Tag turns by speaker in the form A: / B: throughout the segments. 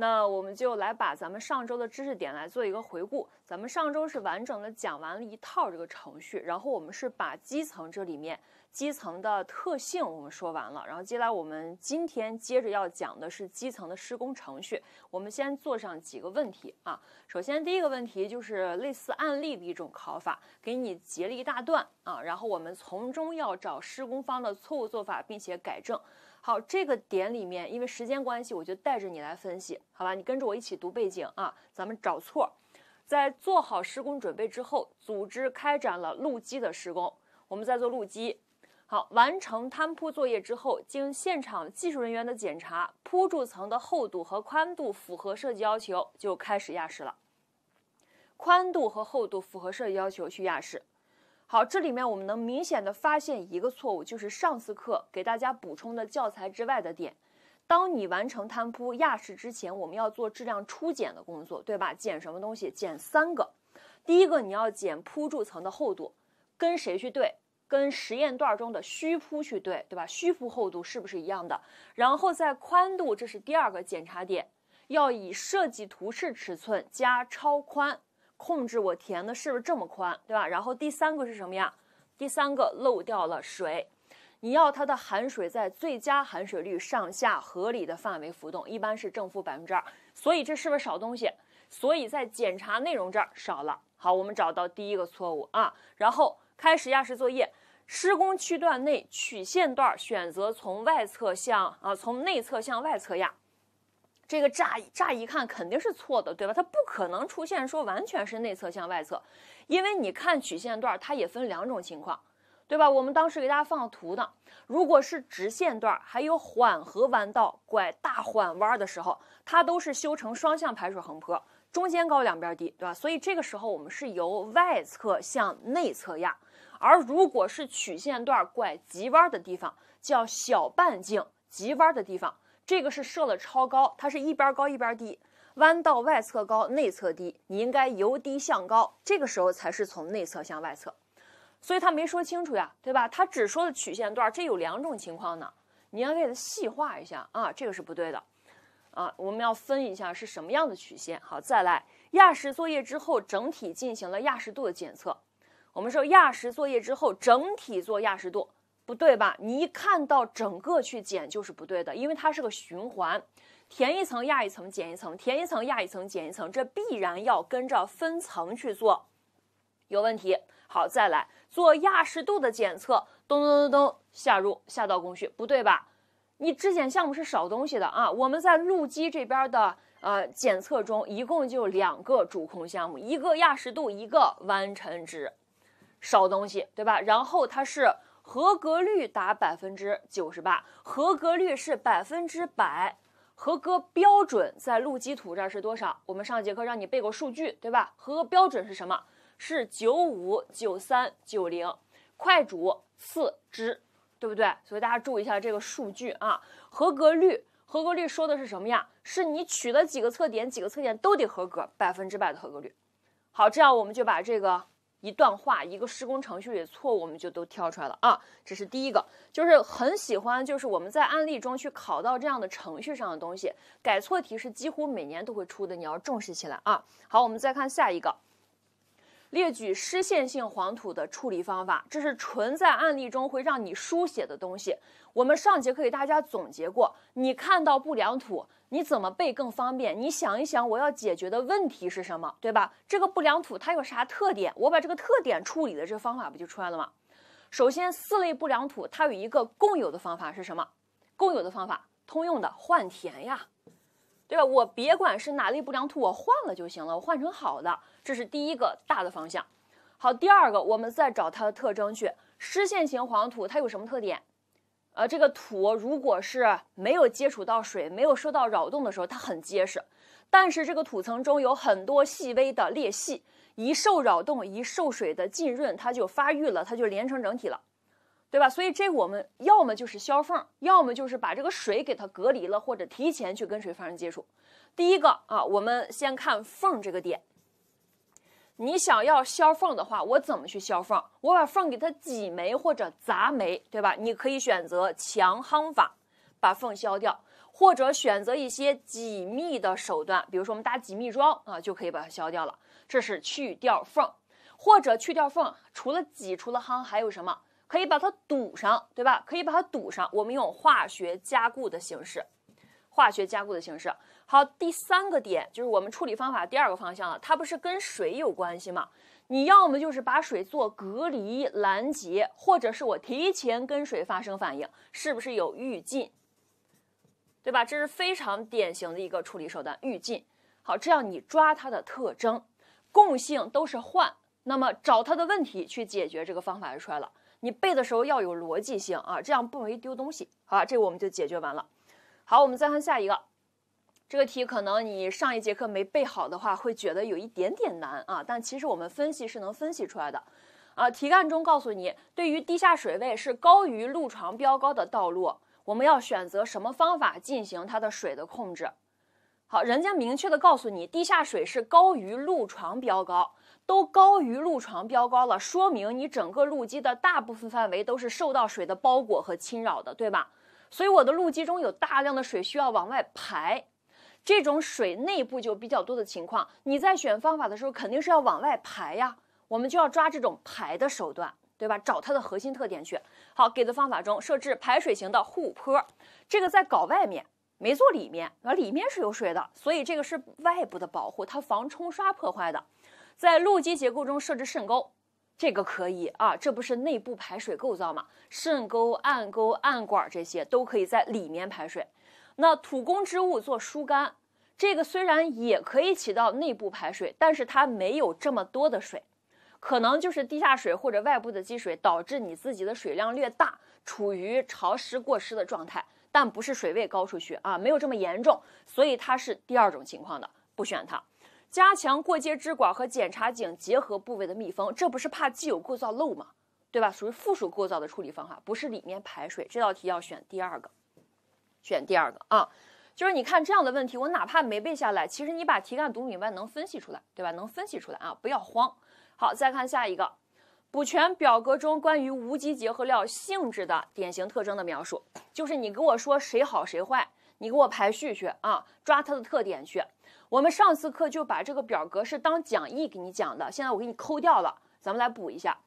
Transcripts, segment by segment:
A: 那我们就来把咱们上周的知识点来做一个回顾。咱们上周是完整的讲完了一套这个程序，然后我们是把基层这里面基层的特性我们说完了，然后接下来我们今天接着要讲的是基层的施工程序。我们先做上几个问题啊。首先第一个问题就是类似案例的一种考法，给你截了一大段啊，然后我们从中要找施工方的错误做法，并且改正。好，这个点里面，因为时间关系，我就带着你来分析，好吧？你跟着我一起读背景啊，咱们找错。在做好施工准备之后，组织开展了路基的施工。我们在做路基。好，完成摊铺作业之后，经现场技术人员的检查，铺筑层的厚度和宽度符合设计要求，就开始压实了。宽度和厚度符合设计要求，去压实。好，这里面我们能明显的发现一个错误，就是上次课给大家补充的教材之外的点。当你完成摊铺压实之前，我们要做质量初检的工作，对吧？检什么东西？检三个，第一个你要检铺柱层的厚度，跟谁去对？跟实验段中的虚铺去对，对吧？虚铺厚度是不是一样的？然后在宽度，这是第二个检查点，要以设计图示尺寸加超宽。控制我填的是不是这么宽，对吧？然后第三个是什么呀？第三个漏掉了水，你要它的含水在最佳含水率上下合理的范围浮动，一般是正负百分之二。所以这是不是少东西？所以在检查内容这儿少了。好，我们找到第一个错误啊，然后开始压实作业。施工区段内曲线段选择从外侧向啊，从内侧向外侧压。这个乍乍一看肯定是错的，对吧？它不可能出现说完全是内侧向外侧，因为你看曲线段，它也分两种情况，对吧？我们当时给大家放图呢，如果是直线段，还有缓和弯道、拐大缓弯的时候，它都是修成双向排水横坡，中间高两边低，对吧？所以这个时候我们是由外侧向内侧压，而如果是曲线段拐急弯的地方，叫小半径急弯的地方。这个是设了超高，它是一边高一边低，弯道外侧高，内侧低。你应该由低向高，这个时候才是从内侧向外侧。所以他没说清楚呀，对吧？他只说了曲线段，这有两种情况呢，你要给它细化一下啊，这个是不对的啊。我们要分一下是什么样的曲线。好，再来压实作业之后，整体进行了压实度的检测。我们说压实作业之后，整体做压实度。不对吧？你一看到整个去减就是不对的，因为它是个循环，填一层压一层减一层，填一层压一层减一层，这必然要跟着分层去做，有问题。好，再来做压实度的检测，咚咚咚咚，下入下道工序，不对吧？你质检项目是少东西的啊。我们在路基这边的呃检测中，一共就两个主控项目，一个压实度，一个弯沉值，少东西，对吧？然后它是。合格率达百分之九十八，合格率是百分之百。合格标准在路基土这儿是多少？我们上节课让你背过数据，对吧？合格标准是什么？是九五九三九零，快主次支，对不对？所以大家注意一下这个数据啊。合格率，合格率说的是什么呀？是你取的几个测点，几个测点都得合格，百分之百的合格率。好，这样我们就把这个。一段话，一个施工程序里的错误，我们就都挑出来了啊。这是第一个，就是很喜欢，就是我们在案例中去考到这样的程序上的东西，改错题是几乎每年都会出的，你要重视起来啊。好，我们再看下一个，列举湿陷性黄土的处理方法，这是纯在案例中会让你书写的东西。我们上节课给大家总结过，你看到不良土。你怎么背更方便？你想一想，我要解决的问题是什么，对吧？这个不良土它有啥特点？我把这个特点处理的这个方法不就出来了吗？首先，四类不良土它有一个共有的方法是什么？共有的方法，通用的换田呀，对吧？我别管是哪类不良土，我换了就行了，我换成好的，这是第一个大的方向。好，第二个，我们再找它的特征去。湿陷型黄土它有什么特点？呃，这个土如果是没有接触到水，没有受到扰动的时候，它很结实。但是这个土层中有很多细微的裂隙，一受扰动，一受水的浸润，它就发育了，它就连成整体了，对吧？所以这我们要么就是削缝，要么就是把这个水给它隔离了，或者提前去跟水发生接触。第一个啊，我们先看缝这个点。你想要消缝的话，我怎么去消缝？我把缝给它挤没或者砸没，对吧？你可以选择强夯法把缝消掉，或者选择一些挤密的手段，比如说我们打挤密桩啊，就可以把它消掉了。这是去掉缝，或者去掉缝，除了挤，除了夯，还有什么？可以把它堵上，对吧？可以把它堵上，我们用化学加固的形式，化学加固的形式。好，第三个点就是我们处理方法第二个方向了，它不是跟水有关系吗？你要么就是把水做隔离、拦截，或者是我提前跟水发生反应，是不是有预浸？对吧？这是非常典型的一个处理手段，预浸。好，这样你抓它的特征、共性都是换，那么找它的问题去解决，这个方法就出来了。你背的时候要有逻辑性啊，这样不容易丢东西。好吧，这个我们就解决完了。好，我们再看下一个。这个题可能你上一节课没背好的话，会觉得有一点点难啊。但其实我们分析是能分析出来的，啊，题干中告诉你，对于地下水位是高于路床标高的道路，我们要选择什么方法进行它的水的控制？好，人家明确的告诉你，地下水是高于路床标高，都高于路床标高了，说明你整个路基的大部分范围都是受到水的包裹和侵扰的，对吧？所以我的路基中有大量的水需要往外排。这种水内部就比较多的情况，你在选方法的时候，肯定是要往外排呀。我们就要抓这种排的手段，对吧？找它的核心特点去。好，给的方法中设置排水型的护坡，这个在搞外面，没做里面，啊，里面是有水的，所以这个是外部的保护，它防冲刷破坏的。在路基结构中设置渗沟，这个可以啊，这不是内部排水构造吗？渗沟、暗沟、暗管这些都可以在里面排水。那土工织物做疏干，这个虽然也可以起到内部排水，但是它没有这么多的水，可能就是地下水或者外部的积水导致你自己的水量略大，处于潮湿过湿的状态，但不是水位高出去啊，没有这么严重，所以它是第二种情况的，不选它。加强过街支管和检查井结合部位的密封，这不是怕既有构造漏吗？对吧？属于附属构造的处理方法，不是里面排水。这道题要选第二个。选第二个啊，就是你看这样的问题，我哪怕没背下来，其实你把题干读明白，能分析出来，对吧？能分析出来啊，不要慌。好，再看下一个，补全表格中关于无机结合料性质的典型特征的描述，就是你给我说谁好谁坏，你给我排序去啊，抓它的特点去。我们上次课就把这个表格是当讲义给你讲的，现在我给你抠掉了，咱们来补一下。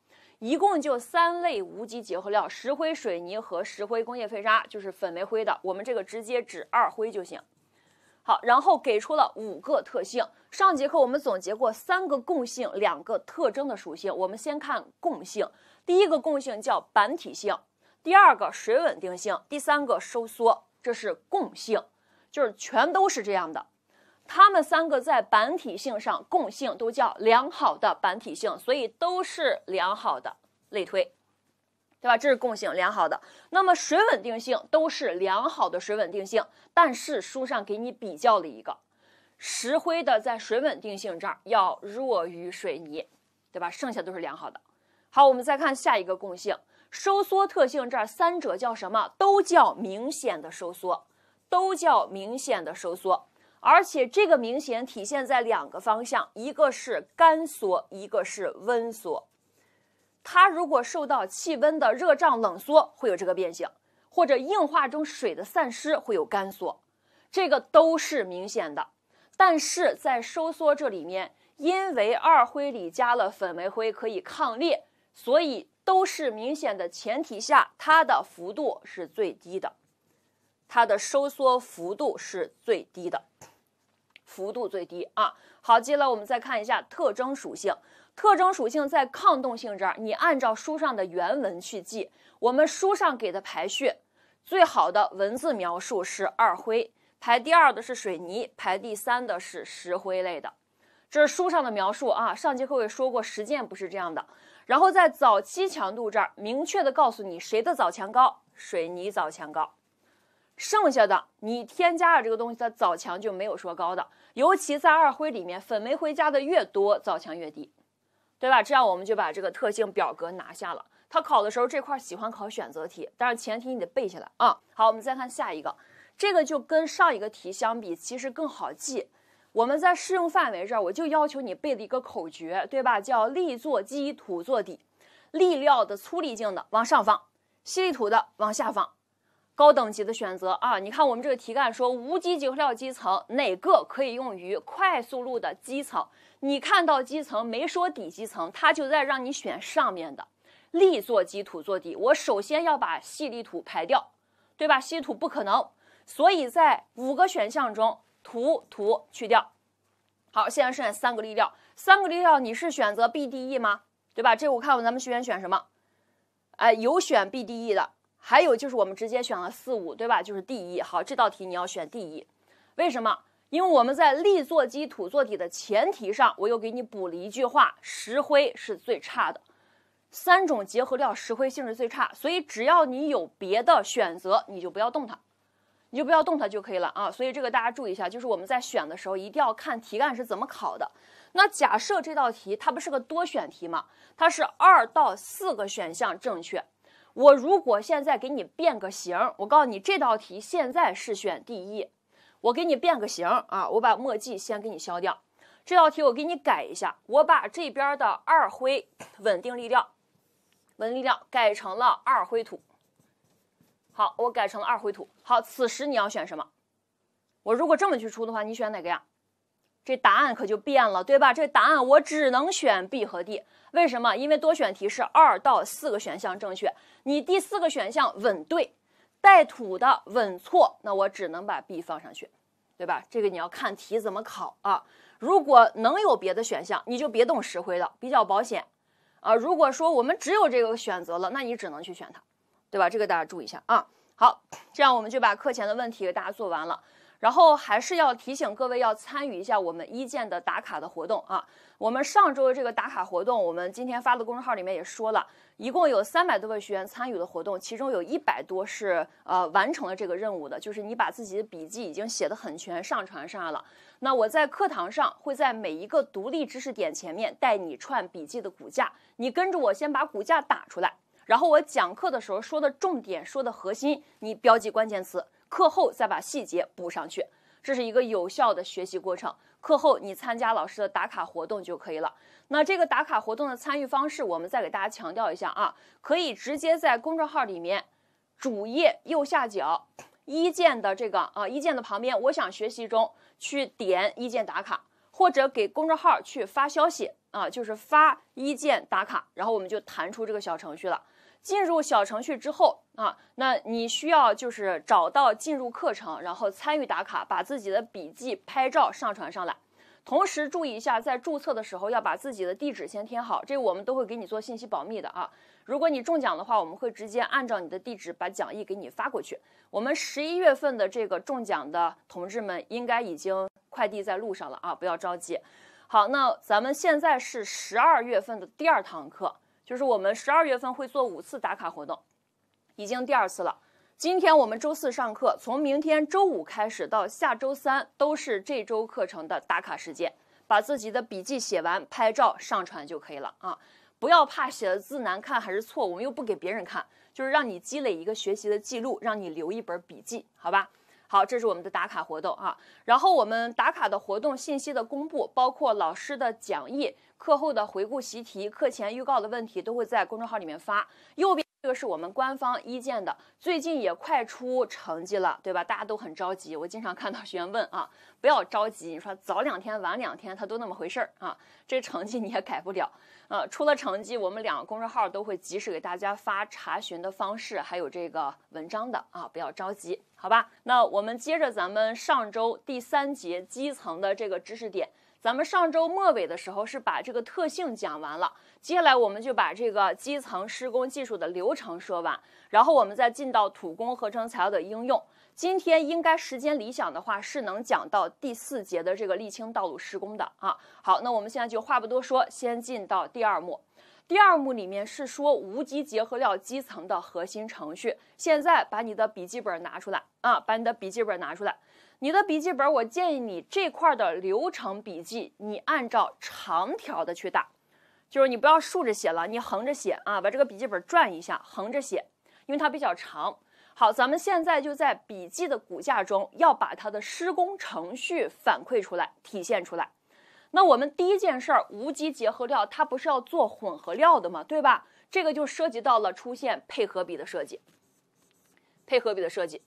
A: 一共就三类无机结合料：石灰、水泥和石灰工业废渣，就是粉煤灰的。我们这个直接指二灰就行。好，然后给出了五个特性。上节课我们总结过三个共性、两个特征的属性。我们先看共性。第一个共性叫板体性，第二个水稳定性，第三个收缩，这是共性，就是全都是这样的。它们三个在板体性上共性都叫良好的板体性，所以都是良好的类推，对吧？这是共性良好的。那么水稳定性都是良好的水稳定性，但是书上给你比较了一个，石灰的在水稳定性这儿要弱于水泥，对吧？剩下都是良好的。好，我们再看下一个共性，收缩特性这儿三者叫什么都叫明显的收缩，都叫明显的收缩。而且这个明显体现在两个方向，一个是干缩，一个是温缩。它如果受到气温的热胀冷缩，会有这个变形；或者硬化中水的散失，会有干缩。这个都是明显的。但是在收缩这里面，因为二灰里加了粉煤灰，可以抗裂，所以都是明显的前提下，它的幅度是最低的，它的收缩幅度是最低的。幅度最低啊。好，接下来我们再看一下特征属性。特征属性在抗冻性这儿，你按照书上的原文去记。我们书上给的排序，最好的文字描述是二灰排第二的是水泥，排第三的是石灰类的。这是书上的描述啊。上节课也说过，实践不是这样的。然后在早期强度这儿，明确的告诉你谁的早强高，水泥早强高。剩下的你添加了这个东西，它早强就没有说高的，尤其在二灰里面，粉煤灰加的越多，早强越低，对吧？这样我们就把这个特性表格拿下了。它考的时候这块喜欢考选择题，但是前提你得背下来啊。好，我们再看下一个，这个就跟上一个题相比，其实更好记。我们在适用范围这儿，我就要求你背的一个口诀，对吧？叫力做基，土做底，力料的粗粒径的往上放，细粒土的往下放。高等级的选择啊，你看我们这个题干说无机结合料基层，哪个可以用于快速路的基层？你看到基层没说底基层，它就在让你选上面的。砾做基土做底，我首先要把细粒土排掉，对吧？细土不可能，所以在五个选项中，土土去掉。好，现在剩下三个砾料，三个砾料你是选择 BDE 吗？对吧？这我看我咱们学员选什么？哎，有选 BDE 的。还有就是我们直接选了四五，对吧？就是第一，好，这道题你要选第一，为什么？因为我们在“立做基土做底”的前提上，我又给你补了一句话：石灰是最差的，三种结合料，石灰性质最差，所以只要你有别的选择，你就不要动它，你就不要动它就可以了啊。所以这个大家注意一下，就是我们在选的时候一定要看题干是怎么考的。那假设这道题它不是个多选题嘛？它是二到四个选项正确。我如果现在给你变个形，我告诉你这道题现在是选第一。我给你变个形啊，我把墨迹先给你消掉。这道题我给你改一下，我把这边的二灰稳定力量，稳定力量改成了二灰土。好，我改成了二灰土。好，此时你要选什么？我如果这么去出的话，你选哪个呀？这答案可就变了，对吧？这答案我只能选 B 和 D，为什么？因为多选题是二到四个选项正确，你第四个选项稳对，带土的稳错，那我只能把 B 放上去，对吧？这个你要看题怎么考啊。如果能有别的选项，你就别动石灰了，比较保险啊。如果说我们只有这个选择了，那你只能去选它，对吧？这个大家注意一下啊。好，这样我们就把课前的问题给大家做完了。然后还是要提醒各位要参与一下我们一建的打卡的活动啊！我们上周的这个打卡活动，我们今天发的公众号里面也说了，一共有三百多位学员参与的活动，其中有一百多是呃完成了这个任务的，就是你把自己的笔记已经写的很全，上传上来了。那我在课堂上会在每一个独立知识点前面带你串笔记的骨架，你跟着我先把骨架打出来，然后我讲课的时候说的重点说的核心，你标记关键词。课后再把细节补上去，这是一个有效的学习过程。课后你参加老师的打卡活动就可以了。那这个打卡活动的参与方式，我们再给大家强调一下啊，可以直接在公众号里面主页右下角一键的这个啊一键的旁边，我想学习中去点一键打卡，或者给公众号去发消息啊，就是发一键打卡，然后我们就弹出这个小程序了。进入小程序之后啊，那你需要就是找到进入课程，然后参与打卡，把自己的笔记拍照上传上来。同时注意一下，在注册的时候要把自己的地址先填好，这我们都会给你做信息保密的啊。如果你中奖的话，我们会直接按照你的地址把讲义给你发过去。我们十一月份的这个中奖的同志们，应该已经快递在路上了啊，不要着急。好，那咱们现在是十二月份的第二堂课。就是我们十二月份会做五次打卡活动，已经第二次了。今天我们周四上课，从明天周五开始到下周三都是这周课程的打卡时间，把自己的笔记写完、拍照上传就可以了啊！不要怕写的字难看还是错，我们又不给别人看，就是让你积累一个学习的记录，让你留一本笔记，好吧？好，这是我们的打卡活动啊。然后我们打卡的活动信息的公布，包括老师的讲义、课后的回顾习题、课前预告的问题，都会在公众号里面发。右边。这个是我们官方一建的，最近也快出成绩了，对吧？大家都很着急。我经常看到学员问啊，不要着急，你说早两天晚两天，他都那么回事儿啊，这成绩你也改不了啊。出了成绩，我们两个公众号都会及时给大家发查询的方式，还有这个文章的啊，不要着急，好吧？那我们接着咱们上周第三节基层的这个知识点。咱们上周末尾的时候是把这个特性讲完了，接下来我们就把这个基层施工技术的流程说完，然后我们再进到土工合成材料的应用。今天应该时间理想的话是能讲到第四节的这个沥青道路施工的啊。好，那我们现在就话不多说，先进到第二幕。第二幕里面是说无机结合料基层的核心程序。现在把你的笔记本拿出来啊，把你的笔记本拿出来。你的笔记本，我建议你这块的流程笔记，你按照长条的去打，就是你不要竖着写了，你横着写啊，把这个笔记本转一下，横着写，因为它比较长。好，咱们现在就在笔记的骨架中，要把它的施工程序反馈出来，体现出来。那我们第一件事儿，无机结合料，它不是要做混合料的吗？对吧？这个就涉及到了出现配合比的设计，配合比的设计。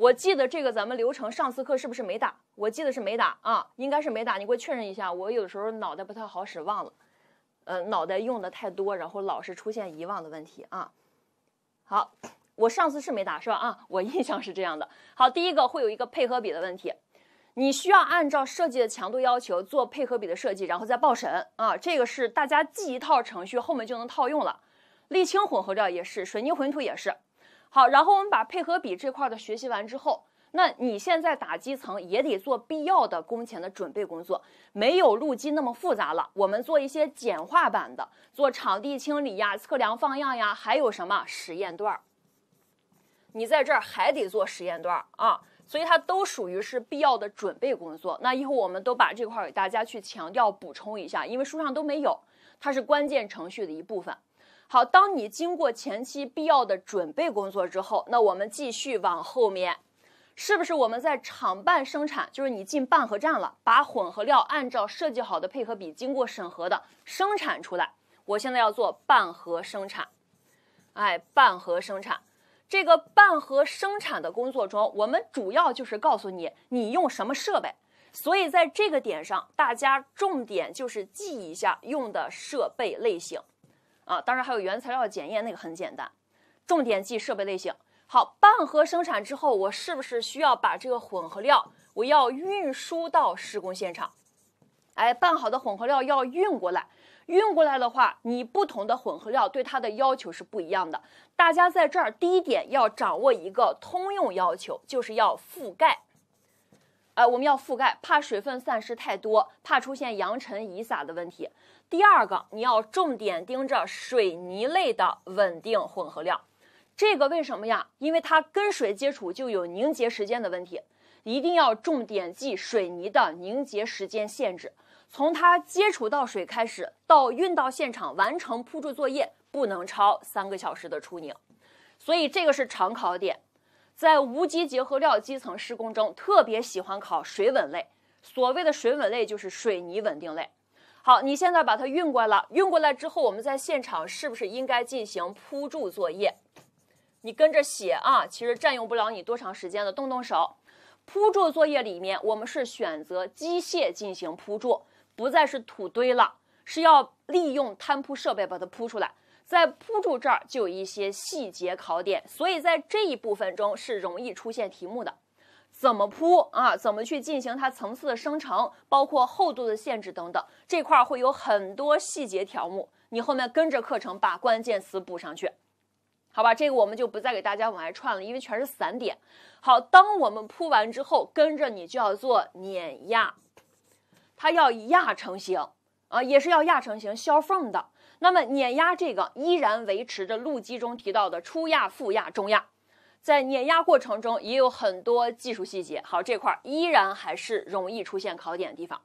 A: 我记得这个咱们流程上次课是不是没打？我记得是没打啊，应该是没打。你给我确认一下，我有的时候脑袋不太好使，忘了。呃，脑袋用的太多，然后老是出现遗忘的问题啊。好，我上次是没打是吧？啊，我印象是这样的。好，第一个会有一个配合比的问题，你需要按照设计的强度要求做配合比的设计，然后再报审啊。这个是大家记一套程序，后面就能套用了。沥青混合料也是，水泥混凝土也是。好，然后我们把配合比这块的学习完之后，那你现在打基层也得做必要的工前的准备工作，没有路基那么复杂了。我们做一些简化版的，做场地清理呀、测量放样呀，还有什么实验段儿，你在这儿还得做实验段儿啊，所以它都属于是必要的准备工作。那以后我们都把这块给大家去强调补充一下，因为书上都没有，它是关键程序的一部分。好，当你经过前期必要的准备工作之后，那我们继续往后面，是不是我们在厂办生产？就是你进拌和站了，把混合料按照设计好的配合比，经过审核的生产出来。我现在要做拌和生产，哎，拌和生产。这个拌和生产的工作中，我们主要就是告诉你你用什么设备。所以在这个点上，大家重点就是记一下用的设备类型。啊，当然还有原材料检验，那个很简单，重点记设备类型。好，拌合生产之后，我是不是需要把这个混合料我要运输到施工现场？哎，拌好的混合料要运过来，运过来的话，你不同的混合料对它的要求是不一样的。大家在这儿第一点要掌握一个通用要求，就是要覆盖。哎，我们要覆盖，怕水分散失太多，怕出现扬尘遗洒的问题。第二个，你要重点盯着水泥类的稳定混合料，这个为什么呀？因为它跟水接触就有凝结时间的问题，一定要重点记水泥的凝结时间限制，从它接触到水开始，到运到现场完成铺筑作业，不能超三个小时的初凝。所以这个是常考点，在无机结合料基层施工中，特别喜欢考水稳类，所谓的水稳类就是水泥稳定类。好，你现在把它运过来。运过来之后，我们在现场是不是应该进行铺筑作业？你跟着写啊，其实占用不了你多长时间的，动动手。铺筑作业里面，我们是选择机械进行铺筑，不再是土堆了，是要利用摊铺设备把它铺出来。在铺筑这儿就有一些细节考点，所以在这一部分中是容易出现题目的。怎么铺啊？怎么去进行它层次的生成，包括厚度的限制等等，这块会有很多细节条目，你后面跟着课程把关键词补上去，好吧？这个我们就不再给大家往外串了，因为全是散点。好，当我们铺完之后，跟着你就要做碾压，它要压成型啊，也是要压成型、削缝的。那么碾压这个依然维持着路基中提到的初压、复压、中压。在碾压过程中也有很多技术细节，好，这块依然还是容易出现考点的地方，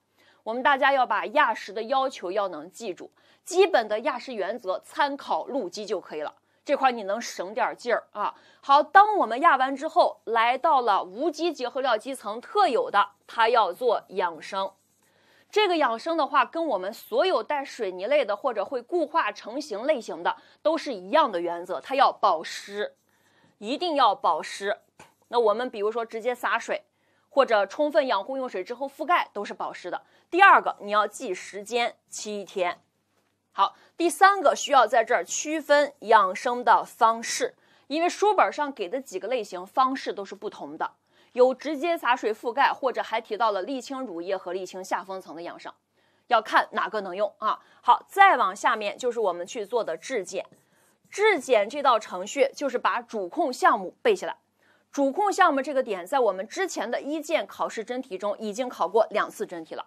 A: 我们大家要把压实的要求要能记住，基本的压实原则参考路基就可以了，这块你能省点劲儿啊。好，当我们压完之后，来到了无机结合料基层特有的，它要做养生。这个养生的话，跟我们所有带水泥类的或者会固化成型类型的都是一样的原则，它要保湿。一定要保湿，那我们比如说直接洒水，或者充分养护用水之后覆盖都是保湿的。第二个，你要记时间七天。好，第三个需要在这儿区分养生的方式，因为书本上给的几个类型方式都是不同的，有直接洒水覆盖，或者还提到了沥青乳液和沥青下封层的养生，要看哪个能用啊。好，再往下面就是我们去做的质检。质检这道程序就是把主控项目背下来，主控项目这个点在我们之前的一建考试真题中已经考过两次真题了，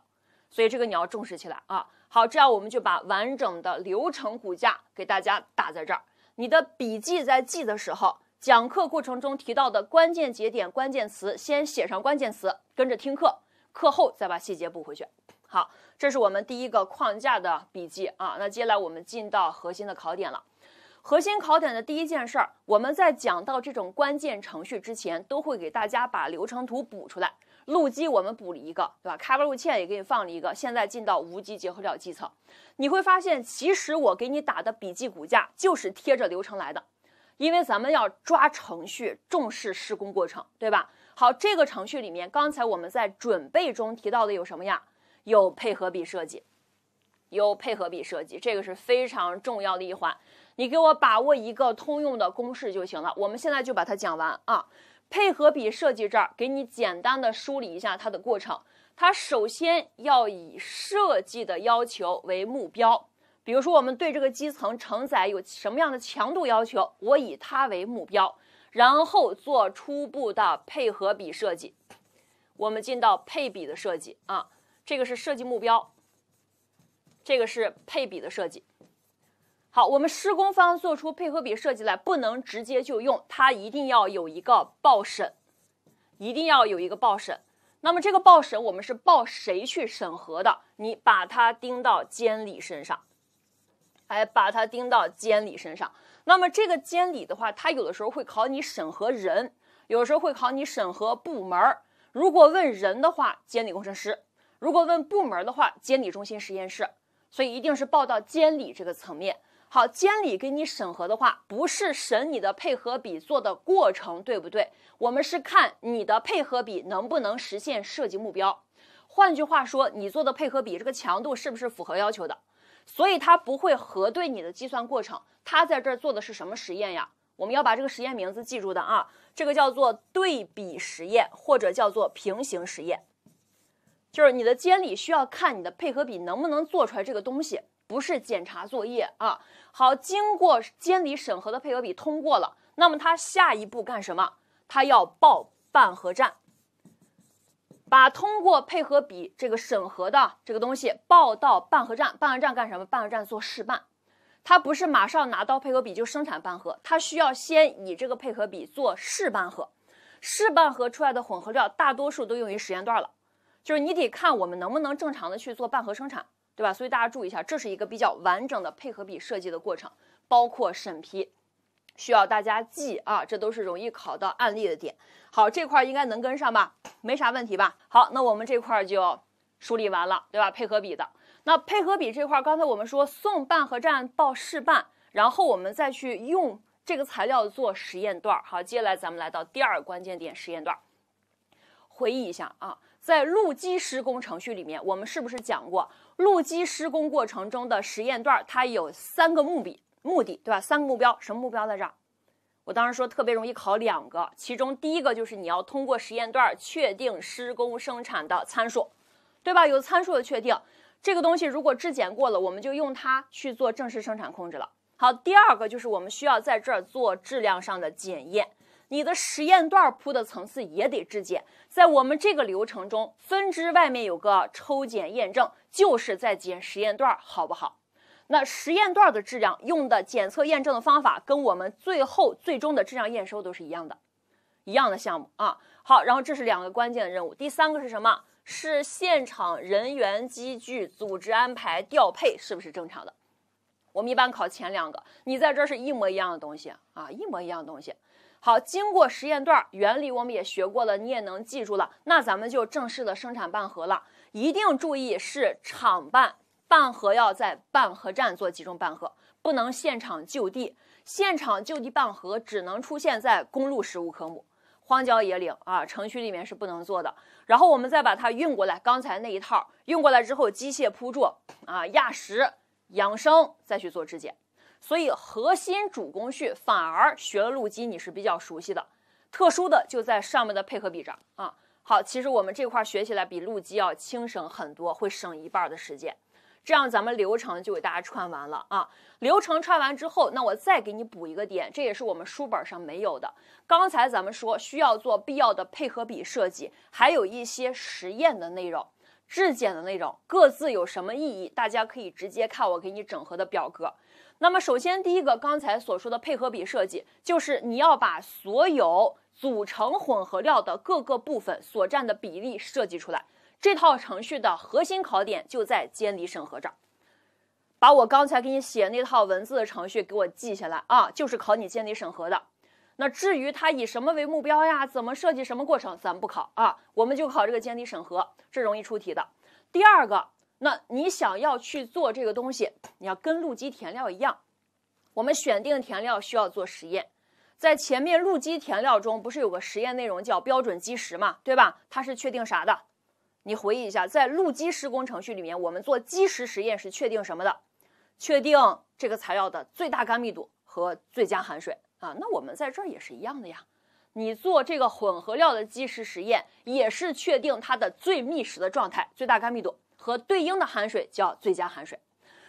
A: 所以这个你要重视起来啊！好，这样我们就把完整的流程骨架给大家打在这儿。你的笔记在记的时候，讲课过程中提到的关键节点、关键词先写上关键词，跟着听课，课后再把细节补回去。好，这是我们第一个框架的笔记啊。那接下来我们进到核心的考点了。核心考点的第一件事儿，我们在讲到这种关键程序之前，都会给大家把流程图补出来。路基我们补了一个，对吧？开挖路线也给你放了一个。现在进到无机结合料基层，你会发现，其实我给你打的笔记骨架就是贴着流程来的，因为咱们要抓程序，重视施工过程，对吧？好，这个程序里面，刚才我们在准备中提到的有什么呀？有配合比设计，有配合比设计，这个是非常重要的一环。你给我把握一个通用的公式就行了。我们现在就把它讲完啊。配合比设计这儿给你简单的梳理一下它的过程。它首先要以设计的要求为目标，比如说我们对这个基层承载有什么样的强度要求，我以它为目标，然后做初步的配合比设计。我们进到配比的设计啊，这个是设计目标，这个是配比的设计。好，我们施工方做出配合比设计来，不能直接就用，它一定要有一个报审，一定要有一个报审。那么这个报审，我们是报谁去审核的？你把它盯到监理身上，哎，把它盯到监理身上。那么这个监理的话，他有的时候会考你审核人，有时候会考你审核部门。如果问人的话，监理工程师；如果问部门的话，监理中心实验室。所以一定是报到监理这个层面。好，监理给你审核的话，不是审你的配合比做的过程，对不对？我们是看你的配合比能不能实现设计目标。换句话说，你做的配合比这个强度是不是符合要求的？所以他不会核对你的计算过程，他在这儿做的是什么实验呀？我们要把这个实验名字记住的啊，这个叫做对比实验，或者叫做平行实验，就是你的监理需要看你的配合比能不能做出来这个东西。不是检查作业啊，好，经过监理审核的配合比通过了，那么他下一步干什么？他要报拌合站，把通过配合比这个审核的这个东西报到拌合站。拌合站干什么？拌合站做试拌，他不是马上拿到配合比就生产拌合，他需要先以这个配合比做试拌合，试拌合出来的混合料大多数都用于实验段了，就是你得看我们能不能正常的去做拌合生产。对吧？所以大家注意一下，这是一个比较完整的配合比设计的过程，包括审批，需要大家记啊，这都是容易考到案例的点。好，这块应该能跟上吧？没啥问题吧？好，那我们这块就梳理完了，对吧？配合比的，那配合比这块，刚才我们说送办和站报试办，然后我们再去用这个材料做实验段。好，接下来咱们来到第二关键点，实验段，回忆一下啊。在路基施工程序里面，我们是不是讲过路基施工过程中的实验段？它有三个目比目的，对吧？三个目标，什么目标在这儿？我当时说特别容易考两个，其中第一个就是你要通过实验段确定施工生产的参数，对吧？有参数的确定，这个东西如果质检过了，我们就用它去做正式生产控制了。好，第二个就是我们需要在这儿做质量上的检验。你的实验段铺的层次也得质检，在我们这个流程中，分支外面有个抽检验证，就是在检实验段好不好？那实验段的质量用的检测验证的方法跟我们最后最终的质量验收都是一样的，一样的项目啊。好，然后这是两个关键的任务。第三个是什么？是现场人员、机具、组织安排、调配是不是正常的？我们一般考前两个，你在这是一模一样的东西啊，一模一样的东西。好，经过实验段原理我们也学过了，你也能记住了。那咱们就正式的生产半盒了，一定注意是厂办半盒要在半盒站做集中半盒，不能现场就地。现场就地半盒只能出现在公路实物科目，荒郊野岭啊，城区里面是不能做的。然后我们再把它运过来，刚才那一套运过来之后，机械铺筑啊，压实、养生，再去做质检。所以核心主工序反而学了路基，你是比较熟悉的。特殊的就在上面的配合比这儿啊。好，其实我们这块儿学起来比路基要轻省很多，会省一半的时间。这样咱们流程就给大家串完了啊。流程串完之后，那我再给你补一个点，这也是我们书本上没有的。刚才咱们说需要做必要的配合比设计，还有一些实验的内容、质检的内容，各自有什么意义？大家可以直接看我给你整合的表格。那么，首先第一个，刚才所说的配合比设计，就是你要把所有组成混合料的各个部分所占的比例设计出来。这套程序的核心考点就在监理审核这儿。把我刚才给你写那套文字的程序给我记下来啊，就是考你监理审核的。那至于它以什么为目标呀，怎么设计什么过程，咱不考啊，我们就考这个监理审核，这容易出题的。第二个。那你想要去做这个东西，你要跟路基填料一样，我们选定填料需要做实验，在前面路基填料中不是有个实验内容叫标准基石嘛，对吧？它是确定啥的？你回忆一下，在路基施工程序里面，我们做基石实验是确定什么的？确定这个材料的最大干密度和最佳含水啊。那我们在这儿也是一样的呀，你做这个混合料的基石实验也是确定它的最密实的状态、最大干密度。和对应的含水叫最佳含水，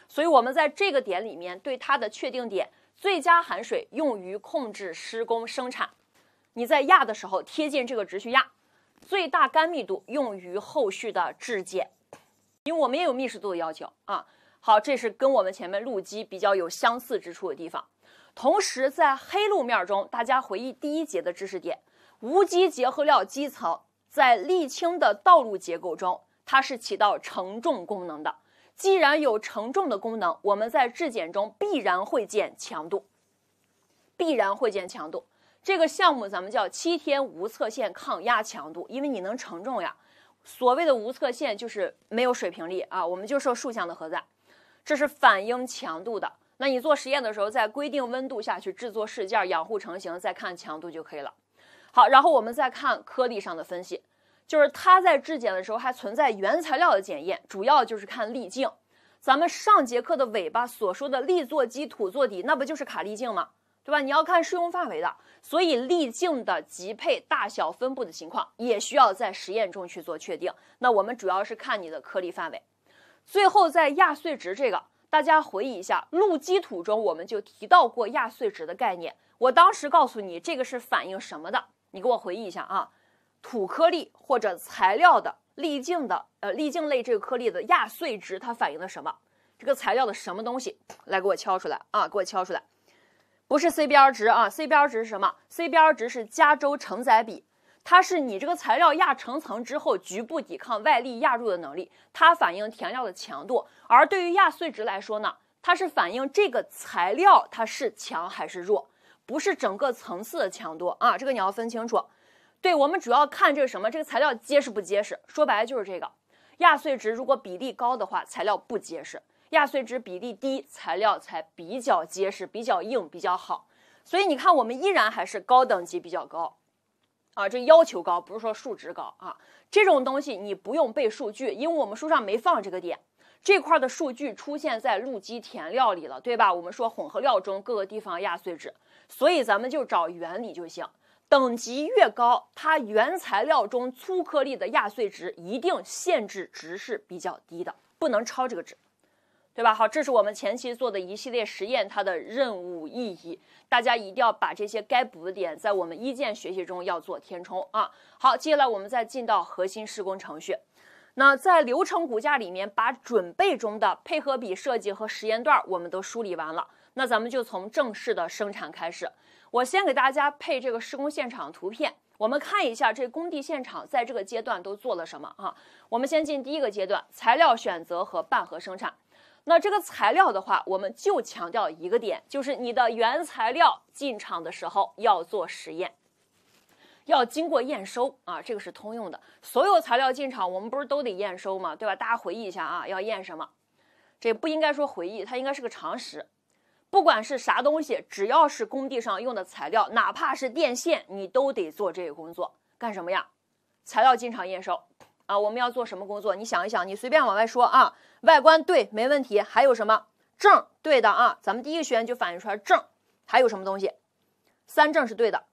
A: 所以我们在这个点里面对它的确定点，最佳含水用于控制施工生产。你在压的时候贴近这个值去压，最大干密度用于后续的质检，因为我们也有密实度的要求啊。好，这是跟我们前面路基比较有相似之处的地方。同时在黑路面中，大家回忆第一节的知识点，无机结合料基层在沥青的道路结构中。它是起到承重功能的，既然有承重的功能，我们在质检中必然会见强度，必然会见强度。这个项目咱们叫七天无侧限抗压强度，因为你能承重呀。所谓的无侧限就是没有水平力啊，我们就受竖向的荷载，这是反应强度的。那你做实验的时候，在规定温度下去制作试件、养护成型，再看强度就可以了。好，然后我们再看颗粒上的分析。就是它在质检的时候还存在原材料的检验，主要就是看粒径。咱们上节课的尾巴所说的“粒座基土座底”，那不就是卡粒径吗？对吧？你要看适用范围的，所以粒径的级配大小分布的情况也需要在实验中去做确定。那我们主要是看你的颗粒范围。最后，在压碎值这个，大家回忆一下，路基土中我们就提到过压碎值的概念。我当时告诉你这个是反映什么的，你给我回忆一下啊。土颗粒或者材料的粒径的呃粒径类这个颗粒的压碎值，它反映了什么？这个材料的什么东西？来给我敲出来啊，给我敲出来！不是 CBR 值啊，CBR 值是什么？CBR 值是加州承载比，它是你这个材料压成层之后局部抵抗外力压入的能力，它反映填料的强度。而对于压碎值来说呢，它是反映这个材料它是强还是弱，不是整个层次的强度啊，这个你要分清楚。对我们主要看这个什么，这个材料结实不结实？说白了就是这个，压碎值如果比例高的话，材料不结实；压碎值比例低，材料才比较结实、比较硬、比较好。所以你看，我们依然还是高等级比较高，啊，这要求高，不是说数值高啊。这种东西你不用背数据，因为我们书上没放这个点，这块的数据出现在路基填料里了，对吧？我们说混合料中各个地方压碎值，所以咱们就找原理就行。等级越高，它原材料中粗颗粒的压碎值一定限制值是比较低的，不能超这个值，对吧？好，这是我们前期做的一系列实验，它的任务意义，大家一定要把这些该补的点在我们一建学习中要做填充啊。好，接下来我们再进到核心施工程序，那在流程骨架里面，把准备中的配合比设计和实验段我们都梳理完了，那咱们就从正式的生产开始。我先给大家配这个施工现场图片，我们看一下这工地现场在这个阶段都做了什么啊？我们先进第一个阶段，材料选择和拌合生产。那这个材料的话，我们就强调一个点，就是你的原材料进场的时候要做实验，要经过验收啊，这个是通用的，所有材料进场我们不是都得验收吗？对吧？大家回忆一下啊，要验什么？这不应该说回忆，它应该是个常识。不管是啥东西，只要是工地上用的材料，哪怕是电线，你都得做这个工作。干什么呀？材料进场验收啊！我们要做什么工作？你想一想，你随便往外说啊。外观对，没问题。还有什么证？对的啊。咱们第一个学员就反映出来证。还有什么东西？三证是对的。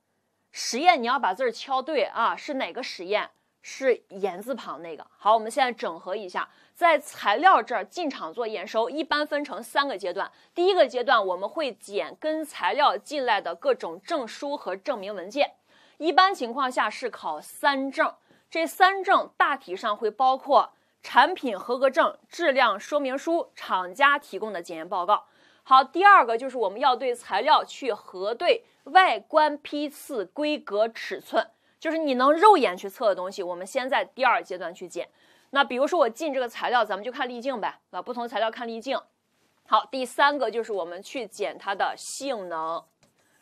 A: 实验你要把字儿敲对啊。是哪个实验？是言字旁那个。好，我们现在整合一下，在材料这儿进场做验收，一般分成三个阶段。第一个阶段，我们会检跟材料进来的各种证书和证明文件，一般情况下是考三证，这三证大体上会包括产品合格证、质量说明书、厂家提供的检验报告。好，第二个就是我们要对材料去核对外观、批次、规格、尺寸。就是你能肉眼去测的东西，我们先在第二阶段去检。那比如说我进这个材料，咱们就看粒径呗。把不同材料看粒径。好，第三个就是我们去检它的性能。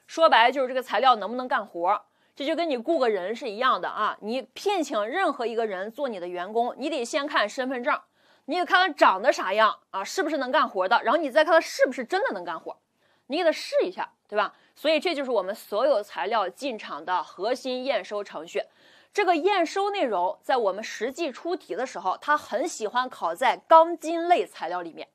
A: 说白了就是这个材料能不能干活这就跟你雇个人是一样的啊。你聘请任何一个人做你的员工，你得先看身份证，你得看他长得啥样啊，是不是能干活的，然后你再看他是不是真的能干活，你给他试一下，对吧？所以这就是我们所有材料进场的核心验收程序。这个验收内容，在我们实际出题的时候，他很喜欢考在钢筋类材料里面。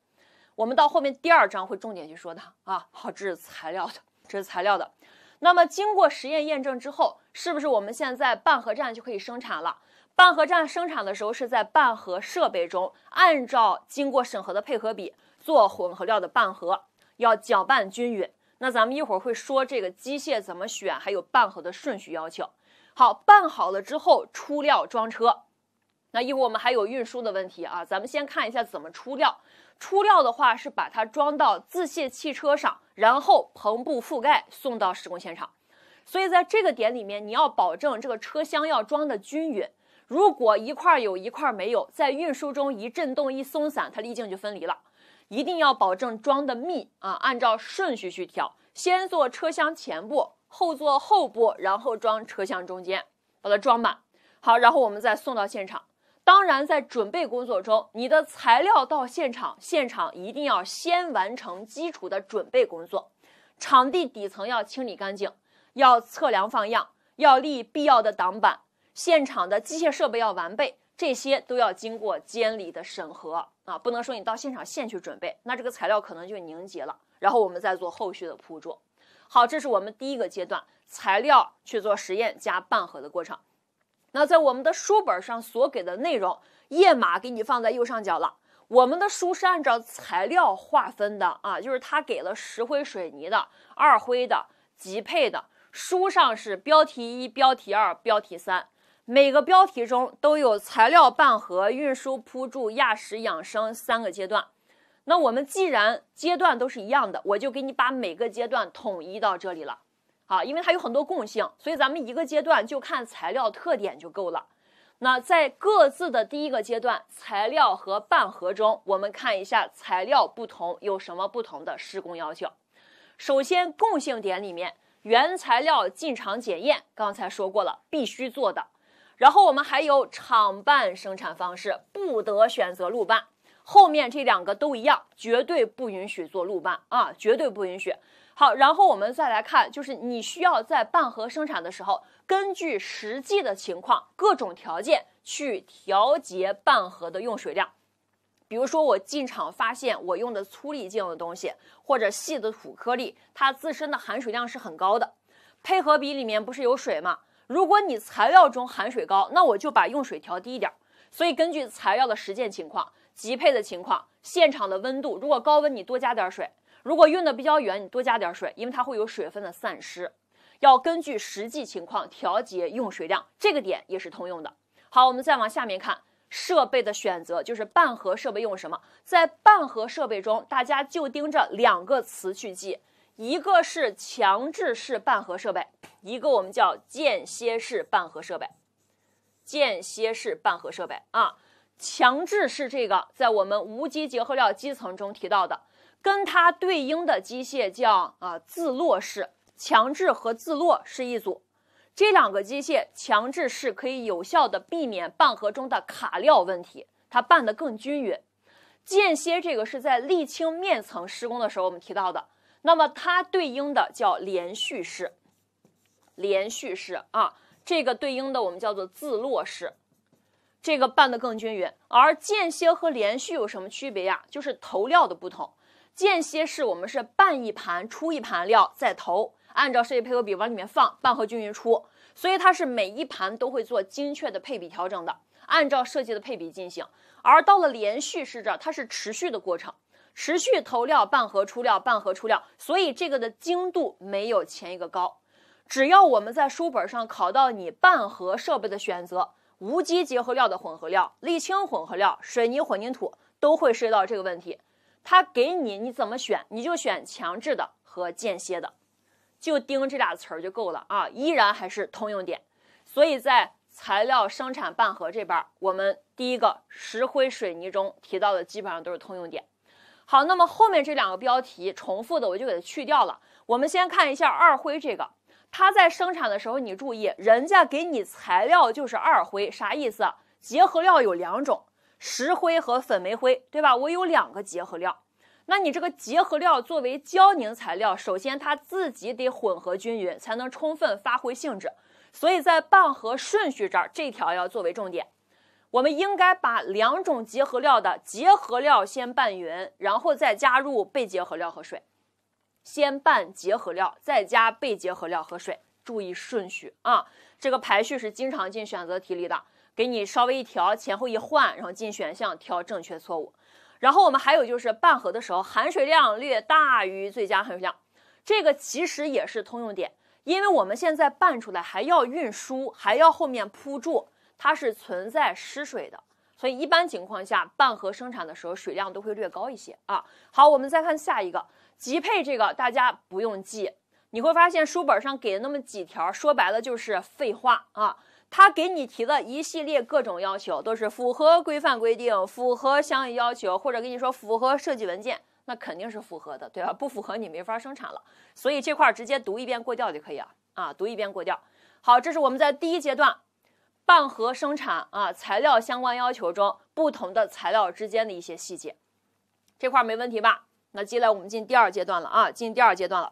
A: 我们到后面第二章会重点去说它啊。好，这是材料的，这是材料的。那么经过实验验证之后，是不是我们现在拌合站就可以生产了？拌合站生产的时候是在拌合设备中，按照经过审核的配合比做混合料的拌合，要搅拌均匀。那咱们一会儿会说这个机械怎么选，还有拌合的顺序要求。好，拌好了之后出料装车。那一会儿我们还有运输的问题啊，咱们先看一下怎么出料。出料的话是把它装到自卸汽车上，然后篷布覆盖，送到施工现场。所以在这个点里面，你要保证这个车厢要装的均匀，如果一块有一块没有，在运输中一震动一松散，它粒径就分离了。一定要保证装的密啊！按照顺序去挑，先做车厢前部，后做后部，然后装车厢中间，把它装满。好，然后我们再送到现场。当然，在准备工作中，你的材料到现场，现场一定要先完成基础的准备工作，场地底层要清理干净，要测量放样，要立必要的挡板，现场的机械设备要完备。这些都要经过监理的审核啊，不能说你到现场现去准备，那这个材料可能就凝结了，然后我们再做后续的铺筑。好，这是我们第一个阶段材料去做实验加拌合的过程。那在我们的书本上所给的内容，页码给你放在右上角了。我们的书是按照材料划分的啊，就是它给了石灰水泥的、二灰的、极配的，书上是标题一、标题二、标题三。每个标题中都有材料拌合、运输、铺筑、压实、养生三个阶段。那我们既然阶段都是一样的，我就给你把每个阶段统一到这里了。好，因为它有很多共性，所以咱们一个阶段就看材料特点就够了。那在各自的第一个阶段，材料和拌合中，我们看一下材料不同有什么不同的施工要求。首先，共性点里面，原材料进场检验，刚才说过了，必须做的。然后我们还有厂办生产方式，不得选择路办。后面这两个都一样，绝对不允许做路办啊，绝对不允许。好，然后我们再来看，就是你需要在拌和生产的时候，根据实际的情况、各种条件去调节拌和的用水量。比如说，我进厂发现我用的粗粒径的东西或者细的土颗粒，它自身的含水量是很高的，配合比里面不是有水吗？如果你材料中含水高，那我就把用水调低一点。所以根据材料的实践情况、集配的情况、现场的温度，如果高温你多加点水，如果用的比较远你多加点水，因为它会有水分的散失，要根据实际情况调节用水量。这个点也是通用的。好，我们再往下面看，设备的选择就是半盒设备用什么？在半盒设备中，大家就盯着两个词去记。一个是强制式拌和设备，一个我们叫间歇式拌和设备。间歇式拌和设备啊，强制是这个在我们无机结合料基层中提到的，跟它对应的机械叫啊自落式。强制和自落是一组，这两个机械强制式可以有效的避免拌和中的卡料问题，它拌的更均匀。间歇这个是在沥青面层施工的时候我们提到的。那么它对应的叫连续式，连续式啊，这个对应的我们叫做自落式，这个拌的更均匀。而间歇和连续有什么区别呀？就是投料的不同。间歇式我们是拌一盘出一盘料再投，按照设计配合比往里面放，拌和均匀出，所以它是每一盘都会做精确的配比调整的，按照设计的配比进行。而到了连续式这儿，它是持续的过程。持续投料，半盒出料，半盒出料，所以这个的精度没有前一个高。只要我们在书本上考到你半盒设备的选择，无机结合料的混合料、沥青混合料、水泥混凝土，都会涉及到这个问题。他给你你怎么选，你就选强制的和间歇的，就盯这俩词儿就够了啊。依然还是通用点。所以在材料生产半盒这边，我们第一个石灰水泥中提到的基本上都是通用点。好，那么后面这两个标题重复的，我就给它去掉了。我们先看一下二灰这个，它在生产的时候，你注意，人家给你材料就是二灰，啥意思？结合料有两种，石灰和粉煤灰，对吧？我有两个结合料，那你这个结合料作为胶凝材料，首先它自己得混合均匀，才能充分发挥性质。所以在拌合顺序这儿，这条要作为重点。我们应该把两种结合料的结合料先拌匀，然后再加入被结合料和水。先拌结合料，再加被结合料和水，注意顺序啊！这个排序是经常进选择题里的，给你稍微一调，前后一换，然后进选项挑正确错误。然后我们还有就是拌合的时候，含水量略大于最佳含水量，这个其实也是通用点，因为我们现在拌出来还要运输，还要后面铺筑。它是存在失水的，所以一般情况下，半盒生产的时候水量都会略高一些啊。好，我们再看下一个极配这个，大家不用记，你会发现书本上给的那么几条，说白了就是废话啊。他给你提的一系列各种要求，都是符合规范规定，符合相应要求，或者跟你说符合设计文件，那肯定是符合的，对吧？不符合你没法生产了，所以这块直接读一遍过掉就可以了啊，读一遍过掉。好，这是我们在第一阶段。半合生产啊，材料相关要求中不同的材料之间的一些细节，这块没问题吧？那接下来我们进第二阶段了啊，进第二阶段了。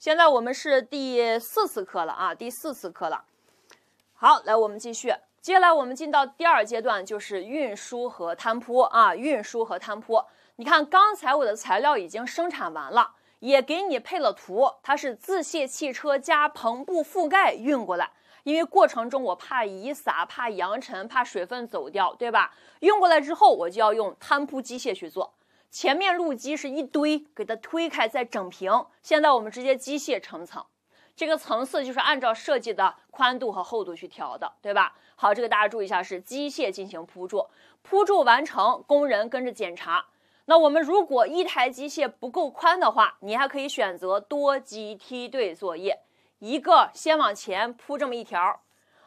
A: 现在我们是第四次课了啊，第四次课了。好，来我们继续，接下来我们进到第二阶段，就是运输和摊铺啊，运输和摊铺。你看，刚才我的材料已经生产完了，也给你配了图，它是自卸汽车加篷布覆盖运过来。因为过程中我怕遗洒，怕扬尘，怕水分走掉，对吧？用过来之后，我就要用摊铺机械去做。前面路基是一堆，给它推开再整平。现在我们直接机械成层，这个层次就是按照设计的宽度和厚度去调的，对吧？好，这个大家注意一下，是机械进行铺筑，铺筑完成，工人跟着检查。那我们如果一台机械不够宽的话，你还可以选择多机梯队作业。一个先往前铺这么一条，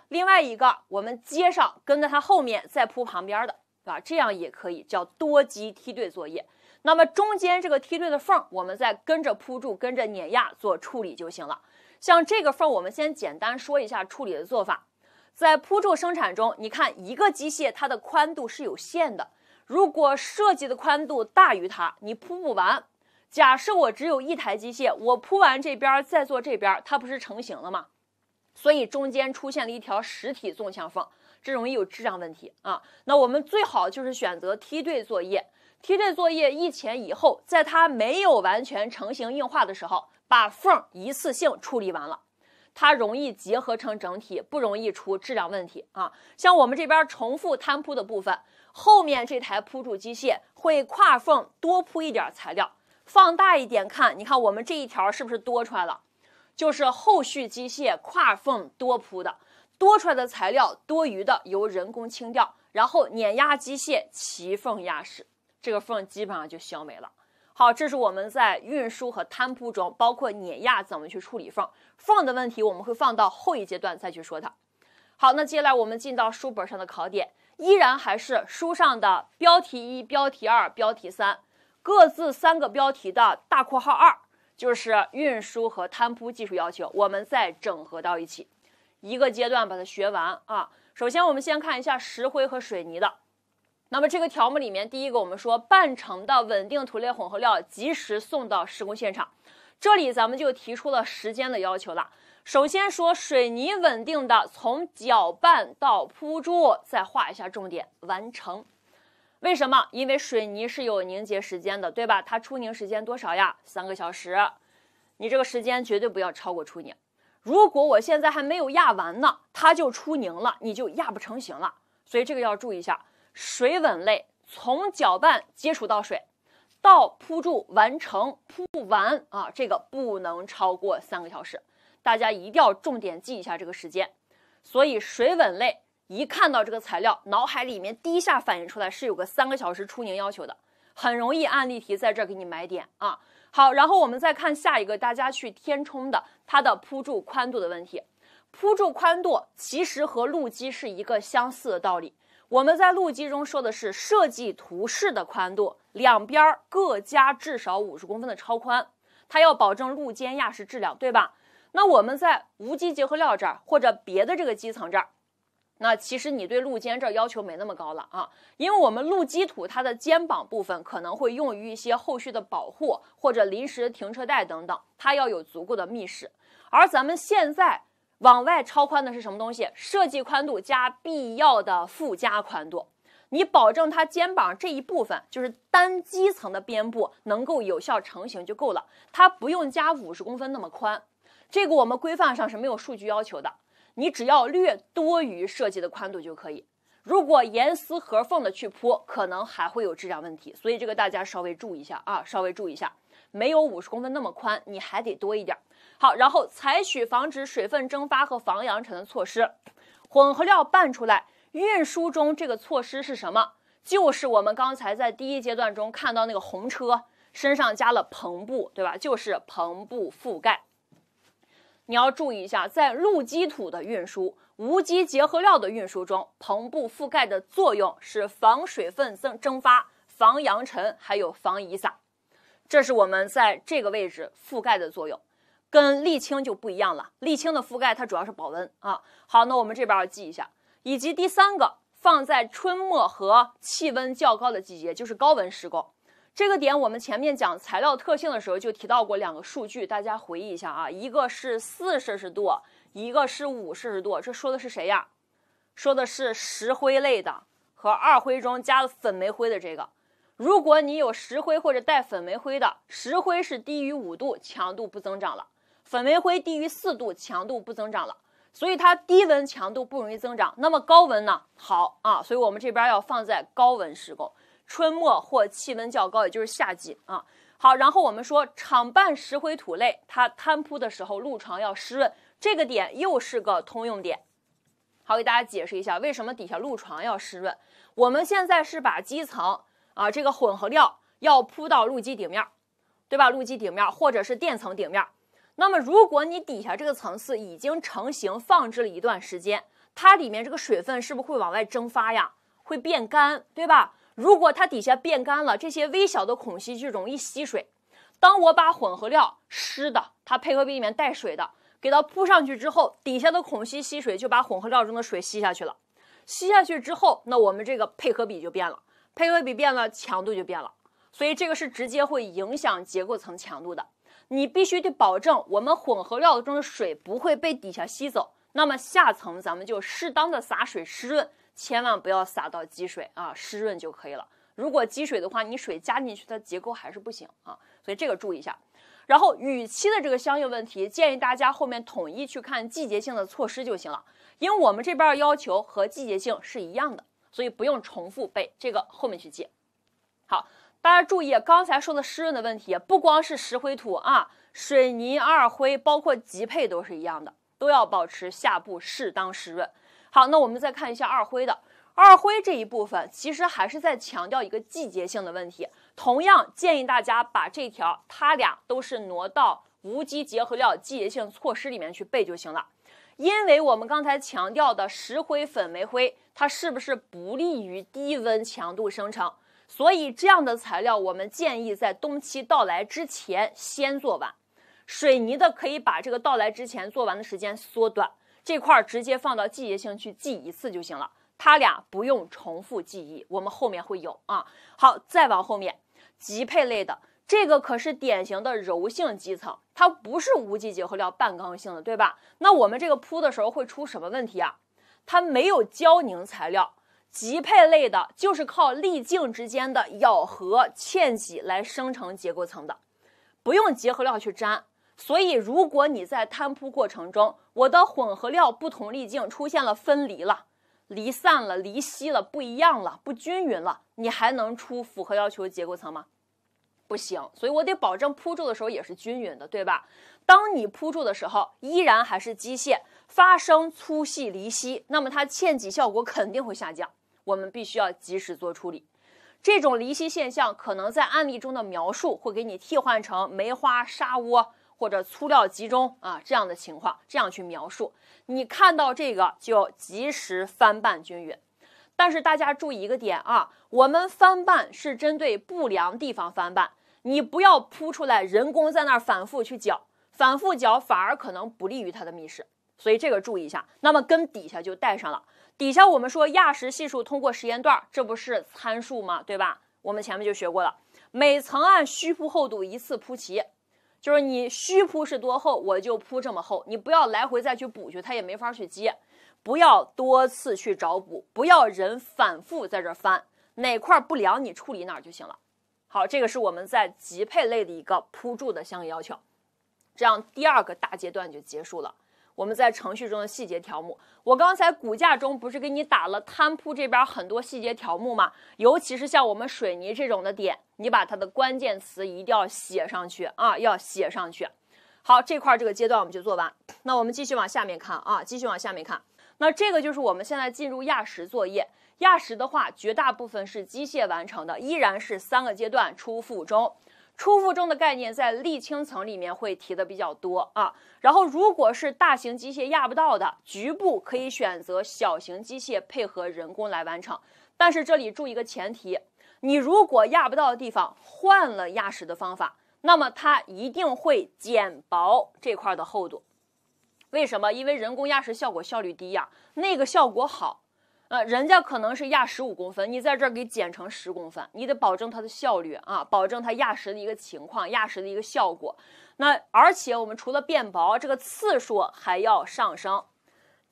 A: 另外一个我们接上，跟在它后面再铺旁边的，啊，这样也可以叫多级梯队作业。那么中间这个梯队的缝，我们再跟着铺筑、跟着碾压做处理就行了。像这个缝，我们先简单说一下处理的做法。在铺筑生产中，你看一个机械它的宽度是有限的，如果设计的宽度大于它，你铺不完。假设我只有一台机械，我铺完这边再做这边，它不是成型了吗？所以中间出现了一条实体纵向缝，这容易有质量问题啊。那我们最好就是选择梯队作业，梯队作业一前一后，在它没有完全成型硬化的时候，把缝一次性处理完了，它容易结合成整体，不容易出质量问题啊。像我们这边重复摊铺的部分，后面这台铺筑机械会跨缝多铺一点材料。放大一点看，你看我们这一条是不是多出来了？就是后续机械跨缝多铺的，多出来的材料多余的由人工清掉，然后碾压机械齐缝压实，这个缝基本上就消没了。好，这是我们在运输和摊铺中，包括碾压怎么去处理缝缝的问题，我们会放到后一阶段再去说它。好，那接下来我们进到书本上的考点，依然还是书上的标题一、标题二、标题三。各自三个标题的大括号二就是运输和摊铺技术要求，我们再整合到一起，一个阶段把它学完啊。首先，我们先看一下石灰和水泥的。那么这个条目里面，第一个我们说半成的稳定土类混合料及时送到施工现场，这里咱们就提出了时间的要求了。首先说水泥稳定，的从搅拌到铺筑，再画一下重点完成。为什么？因为水泥是有凝结时间的，对吧？它出凝时间多少呀？三个小时。你这个时间绝对不要超过出凝。如果我现在还没有压完呢，它就出凝了，你就压不成形了。所以这个要注意一下。水稳类从搅拌接触到水到铺筑完成铺完啊，这个不能超过三个小时。大家一定要重点记一下这个时间。所以水稳类。一看到这个材料，脑海里面第一下反应出来是有个三个小时出凝要求的，很容易案例题在这给你埋点啊。好，然后我们再看下一个，大家去填充的它的铺筑宽度的问题。铺筑宽度其实和路基是一个相似的道理。我们在路基中说的是设计图示的宽度，两边各加至少五十公分的超宽，它要保证路肩压实质量，对吧？那我们在无机结合料这儿或者别的这个基层这儿。那其实你对路肩这要求没那么高了啊，因为我们路基土它的肩膀部分可能会用于一些后续的保护或者临时停车带等等，它要有足够的密实。而咱们现在往外超宽的是什么东西？设计宽度加必要的附加宽度，你保证它肩膀这一部分就是单基层的边部能够有效成型就够了，它不用加五十公分那么宽，这个我们规范上是没有数据要求的。你只要略多于设计的宽度就可以，如果严丝合缝的去铺，可能还会有质量问题。所以这个大家稍微注意一下啊，稍微注意一下，没有五十公分那么宽，你还得多一点。好，然后采取防止水分蒸发和防扬尘的措施，混合料拌出来，运输中这个措施是什么？就是我们刚才在第一阶段中看到那个红车身上加了篷布，对吧？就是篷布覆盖。你要注意一下，在路基土的运输、无机结合料的运输中，篷布覆盖的作用是防水分蒸蒸发、防扬尘，还有防雨洒。这是我们在这个位置覆盖的作用，跟沥青就不一样了。沥青的覆盖它主要是保温啊。好，那我们这边要记一下，以及第三个，放在春末和气温较高的季节，就是高温施工。这个点我们前面讲材料特性的时候就提到过两个数据，大家回忆一下啊，一个是四摄氏度，一个是五摄氏度。这说的是谁呀？说的是石灰类的和二灰中加了粉煤灰的这个。如果你有石灰或者带粉煤灰的，石灰是低于五度强度不增长了，粉煤灰低于四度强度不增长了。所以它低温强度不容易增长。那么高温呢？好啊，所以我们这边要放在高温施工。春末或气温较高，也就是夏季啊。好，然后我们说场拌石灰土类，它摊铺的时候路床要湿润，这个点又是个通用点。好，给大家解释一下为什么底下路床要湿润。我们现在是把基层啊这个混合料要铺到路基顶面，对吧？路基顶面或者是垫层顶面。那么如果你底下这个层次已经成型放置了一段时间，它里面这个水分是不是会往外蒸发呀？会变干，对吧？如果它底下变干了，这些微小的孔隙就容易吸水。当我把混合料湿的，它配合比里面带水的，给它铺上去之后，底下的孔隙吸水就把混合料中的水吸下去了。吸下去之后，那我们这个配合比就变了，配合比变了，强度就变了。所以这个是直接会影响结构层强度的。你必须得保证我们混合料中的水不会被底下吸走。那么下层咱们就适当的洒水湿润。千万不要撒到积水啊，湿润就可以了。如果积水的话，你水加进去，它结构还是不行啊，所以这个注意一下。然后雨期的这个相应问题，建议大家后面统一去看季节性的措施就行了，因为我们这边要求和季节性是一样的，所以不用重复背这个，后面去记。好，大家注意，刚才说的湿润的问题，不光是石灰土啊，水泥、二灰，包括级配都是一样的，都要保持下部适当湿润。好，那我们再看一下二灰的二灰这一部分，其实还是在强调一个季节性的问题。同样建议大家把这条，它俩都是挪到无机结合料季节性措施里面去背就行了。因为我们刚才强调的石灰粉煤灰，它是不是不利于低温强度生成？所以这样的材料，我们建议在冬季到来之前先做完。水泥的可以把这个到来之前做完的时间缩短。这块儿直接放到季节性去记一次就行了，它俩不用重复记忆，我们后面会有啊。好，再往后面，级配类的这个可是典型的柔性基层，它不是无机结合料半刚性的，对吧？那我们这个铺的时候会出什么问题啊？它没有胶凝材料，级配类的就是靠粒径之间的咬合嵌挤来生成结构层的，不用结合料去粘。所以，如果你在摊铺过程中，我的混合料不同粒径出现了分离了、离散了、离析了，不一样了、不均匀了，你还能出符合要求结构层吗？不行。所以我得保证铺筑的时候也是均匀的，对吧？当你铺筑的时候，依然还是机械发生粗细离析，那么它嵌挤效果肯定会下降。我们必须要及时做处理。这种离析现象可能在案例中的描述会给你替换成梅花沙窝。或者粗料集中啊，这样的情况，这样去描述。你看到这个就及时翻拌均匀。但是大家注意一个点啊，我们翻拌是针对不良地方翻拌，你不要铺出来，人工在那儿反复去搅，反复搅反而可能不利于它的密室。所以这个注意一下。那么根底下就带上了，底下我们说压实系数通过实验段，这不是参数吗？对吧？我们前面就学过了，每层按虚铺厚度一次铺齐。就是你虚铺是多厚，我就铺这么厚，你不要来回再去补去，它也没法去接，不要多次去找补，不要人反复在这翻，哪块不良你处理哪就行了。好，这个是我们在集配类的一个铺筑的相应要求，这样第二个大阶段就结束了。我们在程序中的细节条目，我刚才骨架中不是给你打了摊铺这边很多细节条目吗？尤其是像我们水泥这种的点，你把它的关键词一定要写上去啊，要写上去。好，这块这个阶段我们就做完，那我们继续往下面看啊，继续往下面看。那这个就是我们现在进入压实作业，压实的话绝大部分是机械完成的，依然是三个阶段初、复、中。初附重的概念在沥青层里面会提的比较多啊，然后如果是大型机械压不到的局部，可以选择小型机械配合人工来完成。但是这里注意一个前提，你如果压不到的地方换了压实的方法，那么它一定会减薄这块的厚度。为什么？因为人工压实效果效率低呀，那个效果好。呃，人家可能是压十五公分，你在这儿给减成十公分，你得保证它的效率啊，保证它压实的一个情况，压实的一个效果。那而且我们除了变薄，这个次数还要上升，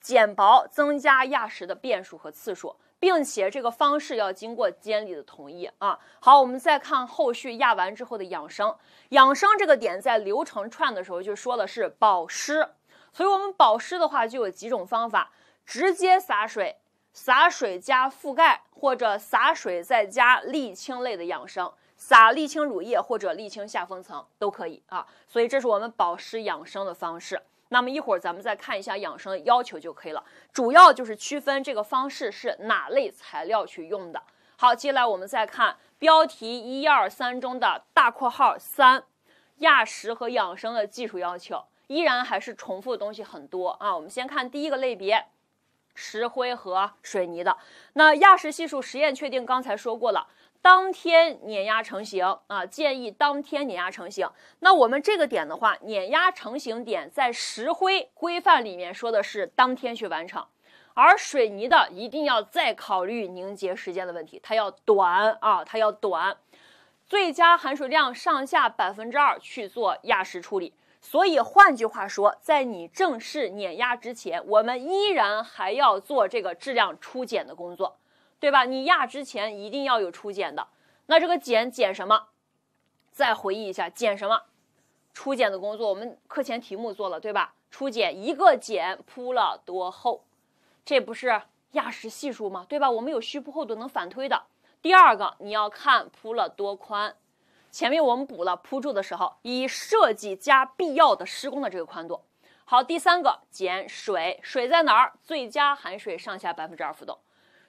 A: 减薄增加压实的变数和次数，并且这个方式要经过监理的同意啊。好，我们再看后续压完之后的养生，养生这个点在流程串的时候就说的是保湿，所以我们保湿的话就有几种方法，直接洒水。洒水加覆盖，或者洒水再加沥青类的养生，洒沥青乳液或者沥青下封层都可以啊。所以这是我们保湿养生的方式。那么一会儿咱们再看一下养生的要求就可以了，主要就是区分这个方式是哪类材料去用的。好，接下来我们再看标题一二三中的大括号三，压实和养生的技术要求依然还是重复的东西很多啊。我们先看第一个类别。石灰和水泥的那压实系数实验确定，刚才说过了，当天碾压成型啊，建议当天碾压成型。那我们这个点的话，碾压成型点在石灰规范里面说的是当天去完成，而水泥的一定要再考虑凝结时间的问题，它要短啊，它要短。最佳含水量上下百分之二去做压实处理。所以换句话说，在你正式碾压之前，我们依然还要做这个质量初检的工作，对吧？你压之前一定要有初检的。那这个检检什么？再回忆一下，检什么？初检的工作，我们课前题目做了，对吧？初检一个检铺了多厚，这不是压实系数吗？对吧？我们有虚铺厚度能反推的。第二个，你要看铺了多宽。前面我们补了铺筑的时候以设计加必要的施工的这个宽度。好，第三个减水，水在哪儿？最佳含水上下百分之二浮动，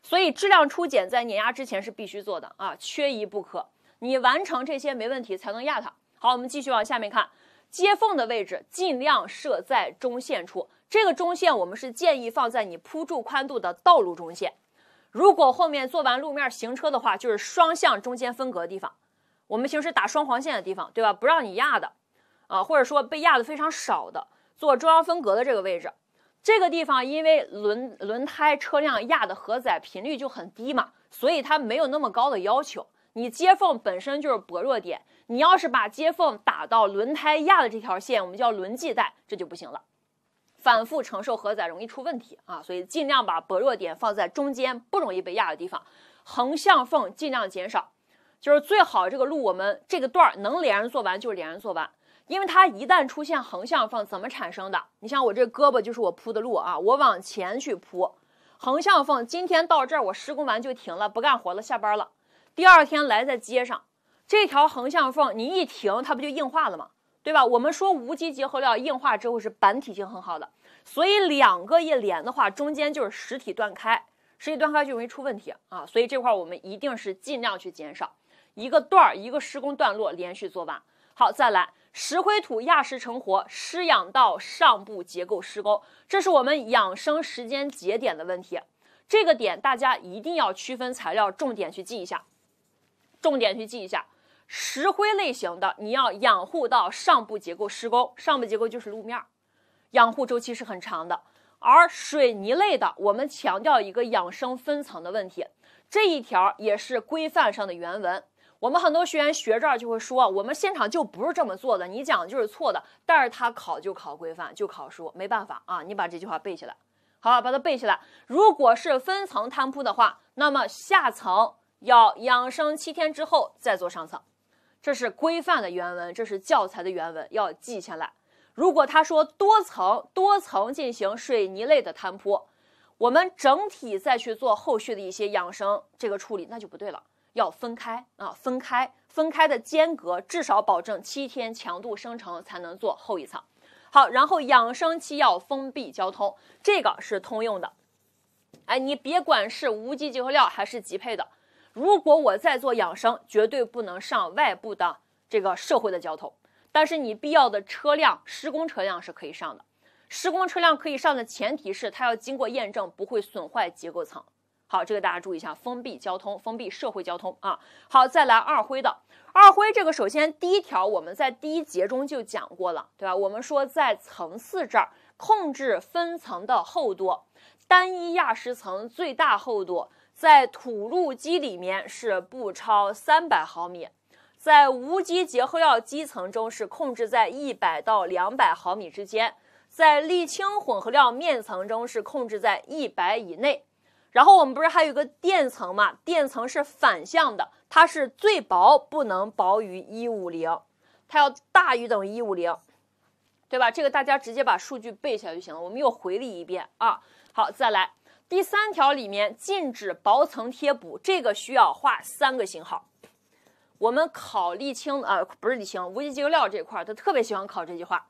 A: 所以质量初检在碾压之前是必须做的啊，缺一不可。你完成这些没问题才能压它。好，我们继续往下面看，接缝的位置尽量设在中线处。这个中线我们是建议放在你铺筑宽度的道路中线。如果后面做完路面行车的话，就是双向中间分隔的地方。我们平时打双黄线的地方，对吧？不让你压的，啊，或者说被压的非常少的，做中央分隔的这个位置，这个地方因为轮轮胎车辆压的荷载频率就很低嘛，所以它没有那么高的要求。你接缝本身就是薄弱点，你要是把接缝打到轮胎压的这条线，我们叫轮系带，这就不行了，反复承受荷载容易出问题啊。所以尽量把薄弱点放在中间不容易被压的地方，横向缝尽量减少。就是最好这个路我们这个段儿能连着做完就是连着做完，因为它一旦出现横向缝怎么产生的？你像我这胳膊就是我铺的路啊，我往前去铺，横向缝今天到这儿我施工完就停了，不干活了，下班了。第二天来在街上这条横向缝，你一停它不就硬化了吗？对吧？我们说无机结合料硬化之后是板体性很好的，所以两个一连的话，中间就是实体断开，实体断开就容易出问题啊。所以这块我们一定是尽量去减少。一个段儿，一个施工段落连续做完。好，再来，石灰土压实成活，湿养到上部结构施工，这是我们养生时间节点的问题。这个点大家一定要区分材料，重点去记一下，重点去记一下。石灰类型的你要养护到上部结构施工，上部结构就是路面，养护周期是很长的。而水泥类的，我们强调一个养生分层的问题，这一条也是规范上的原文。我们很多学员学这儿就会说，我们现场就不是这么做的，你讲的就是错的。但是他考就考规范，就考书，没办法啊，你把这句话背起来，好把它背起来。如果是分层摊铺的话，那么下层要养生七天之后再做上层，这是规范的原文，这是教材的原文，要记下来。如果他说多层多层进行水泥类的摊铺，我们整体再去做后续的一些养生这个处理，那就不对了。要分开啊，分开，分开的间隔至少保证七天强度生成才能做后一层。好，然后养生期要封闭交通，这个是通用的。哎，你别管是无机结合料还是极配的，如果我在做养生，绝对不能上外部的这个社会的交通。但是你必要的车辆，施工车辆是可以上的。施工车辆可以上的前提是它要经过验证，不会损坏结构层。好，这个大家注意一下，封闭交通，封闭社会交通啊。好，再来二灰的二灰这个，首先第一条我们在第一节中就讲过了，对吧？我们说在层次这儿控制分层的厚度，单一压实层最大厚度在土路基里面是不超三百毫米，在无机结合料基层中是控制在一百到两百毫米之间，在沥青混合料面层中是控制在一百以内。然后我们不是还有个垫层吗？垫层是反向的，它是最薄，不能薄于一五零，它要大于等于一五零，对吧？这个大家直接把数据背下来就行了。我们又回了一遍啊。好，再来第三条里面禁止薄层贴补，这个需要画三个星号。我们考沥青啊，不是沥青，无机结构料这块，他特别喜欢考这句话，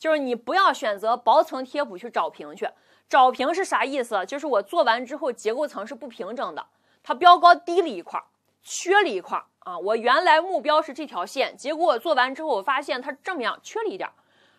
A: 就是你不要选择薄层贴补去找平去。找平是啥意思？就是我做完之后，结构层是不平整的，它标高低了一块，缺了一块啊！我原来目标是这条线，结果我做完之后，我发现它这么样缺了一点，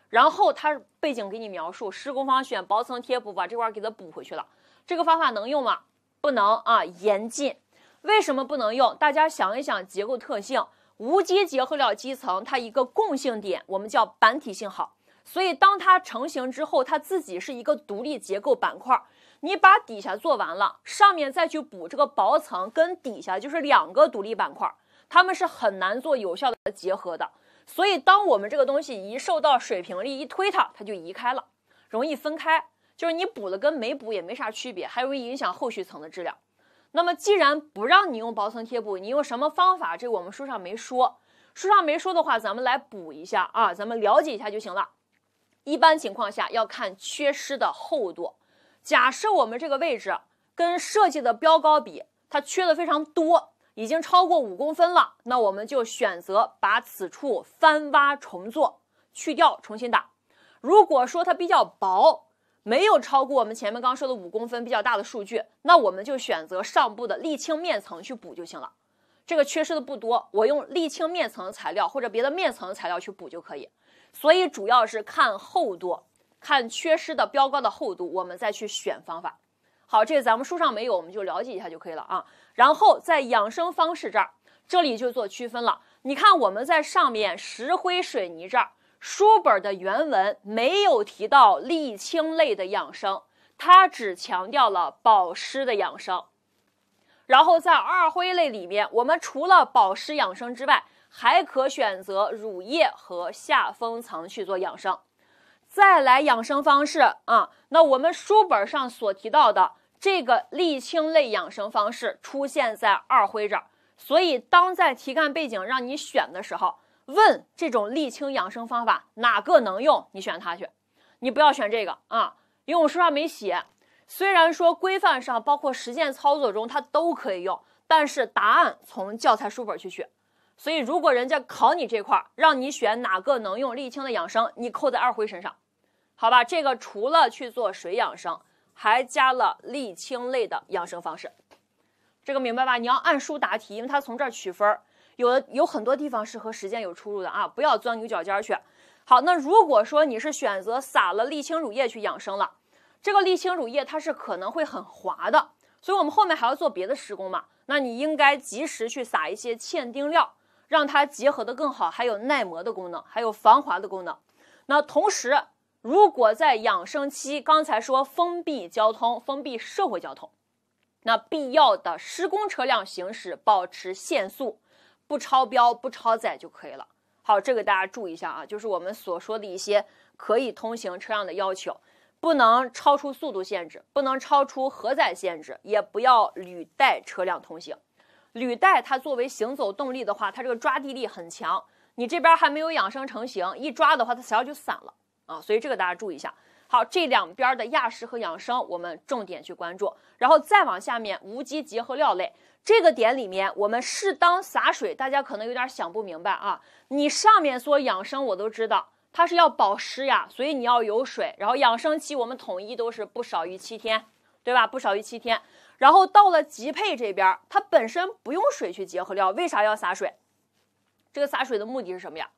A: 然后它背景给你描述，施工方选薄层贴补，把这块给它补回去了。这个方法能用吗？不能啊，严禁！为什么不能用？大家想一想，结构特性，无机结合料基层它一个共性点，我们叫板体性好。所以，当它成型之后，它自己是一个独立结构板块。你把底下做完了，上面再去补这个薄层，跟底下就是两个独立板块，他们是很难做有效的结合的。所以，当我们这个东西一受到水平力一推它，它就移开了，容易分开。就是你补了跟没补也没啥区别，还容易影响后续层的质量。那么，既然不让你用薄层贴补，你用什么方法？这我们书上没说。书上没说的话，咱们来补一下啊，咱们了解一下就行了。一般情况下要看缺失的厚度，假设我们这个位置跟设计的标高比，它缺的非常多，已经超过五公分了，那我们就选择把此处翻挖重做，去掉重新打。如果说它比较薄，没有超过我们前面刚说的五公分比较大的数据，那我们就选择上部的沥青面层去补就行了。这个缺失的不多，我用沥青面层的材料或者别的面层的材料去补就可以。所以主要是看厚度，看缺失的标高的厚度，我们再去选方法。好，这个咱们书上没有，我们就了解一下就可以了啊。然后在养生方式这儿，这里就做区分了。你看我们在上面石灰水泥这儿，书本的原文没有提到沥青类的养生，它只强调了保湿的养生。然后在二灰类里面，我们除了保湿养生之外，还可选择乳液和下封层去做养生，再来养生方式啊。那我们书本上所提到的这个沥青类养生方式出现在二灰这，所以当在题干背景让你选的时候，问这种沥青养生方法哪个能用，你选它去，你不要选这个啊，因为我书上没写。虽然说规范上包括实践操作中它都可以用，但是答案从教材书本去选。所以，如果人家考你这块儿，让你选哪个能用沥青的养生，你扣在二灰身上，好吧？这个除了去做水养生，还加了沥青类的养生方式，这个明白吧？你要按书答题，因为它从这儿取分儿，有的有很多地方是和实践有出入的啊，不要钻牛角尖儿去。好，那如果说你是选择撒了沥青乳液去养生了，这个沥青乳液它是可能会很滑的，所以我们后面还要做别的施工嘛，那你应该及时去撒一些嵌钉料。让它结合的更好，还有耐磨的功能，还有防滑的功能。那同时，如果在养生期，刚才说封闭交通，封闭社会交通，那必要的施工车辆行驶，保持限速，不超标，不超载就可以了。好，这个大家注意一下啊，就是我们所说的一些可以通行车辆的要求，不能超出速度限制，不能超出荷载限制，也不要履带车辆通行。履带它作为行走动力的话，它这个抓地力很强。你这边还没有养生成型，一抓的话它材料就散了啊，所以这个大家注意一下。好，这两边的压实和养生我们重点去关注，然后再往下面无机结合料类这个点里面，我们适当洒水。大家可能有点想不明白啊，你上面说养生我都知道，它是要保湿呀，所以你要有水。然后养生期我们统一都是不少于七天，对吧？不少于七天。然后到了级配这边，它本身不用水去结合料，为啥要洒水？这个洒水的目的是什么呀？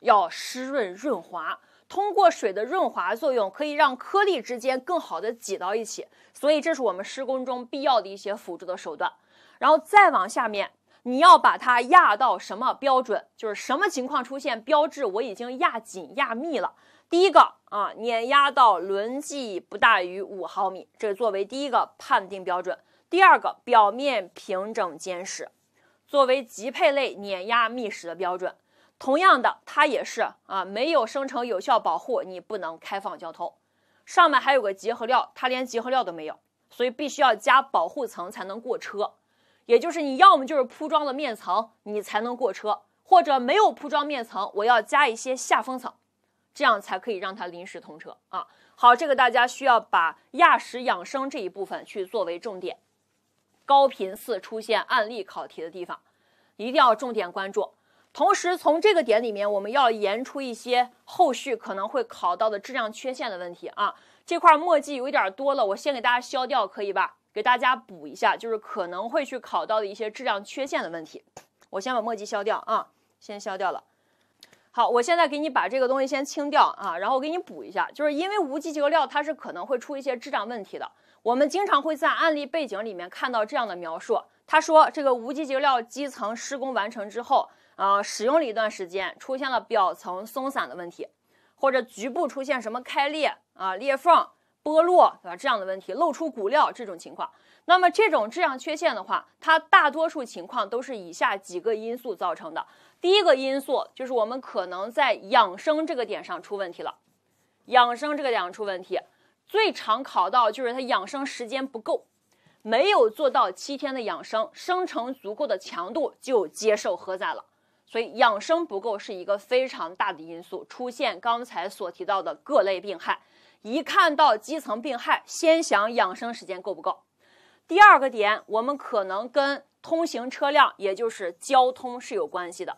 A: 要湿润润滑，通过水的润滑作用，可以让颗粒之间更好的挤到一起，所以这是我们施工中必要的一些辅助的手段。然后再往下面，你要把它压到什么标准？就是什么情况出现标志我已经压紧压密了。第一个。啊，碾压到轮迹不大于五毫米，这是作为第一个判定标准。第二个，表面平整坚实，作为级配类碾压密实的标准。同样的，它也是啊，没有生成有效保护，你不能开放交通。上面还有个结合料，它连结合料都没有，所以必须要加保护层才能过车。也就是你要么就是铺装的面层，你才能过车；或者没有铺装面层，我要加一些下封层。这样才可以让它临时通车啊！好，这个大家需要把压实养生这一部分去作为重点，高频次出现案例考题的地方，一定要重点关注。同时，从这个点里面，我们要研出一些后续可能会考到的质量缺陷的问题啊！这块墨迹有点多了，我先给大家消掉，可以吧？给大家补一下，就是可能会去考到的一些质量缺陷的问题。我先把墨迹消掉啊，先消掉了。好，我现在给你把这个东西先清掉啊，然后我给你补一下，就是因为无机结构料它是可能会出一些质量问题的。我们经常会在案例背景里面看到这样的描述，他说这个无机结构料基层施工完成之后，呃，使用了一段时间，出现了表层松散的问题，或者局部出现什么开裂啊、裂缝、剥落，对吧？这样的问题，露出骨料这种情况。那么这种质量缺陷的话，它大多数情况都是以下几个因素造成的。第一个因素就是我们可能在养生这个点上出问题了，养生这个点上出问题，最常考到就是他养生时间不够，没有做到七天的养生，生成足够的强度就接受荷载了，所以养生不够是一个非常大的因素，出现刚才所提到的各类病害。一看到基层病害，先想养生时间够不够。第二个点，我们可能跟通行车辆，也就是交通是有关系的。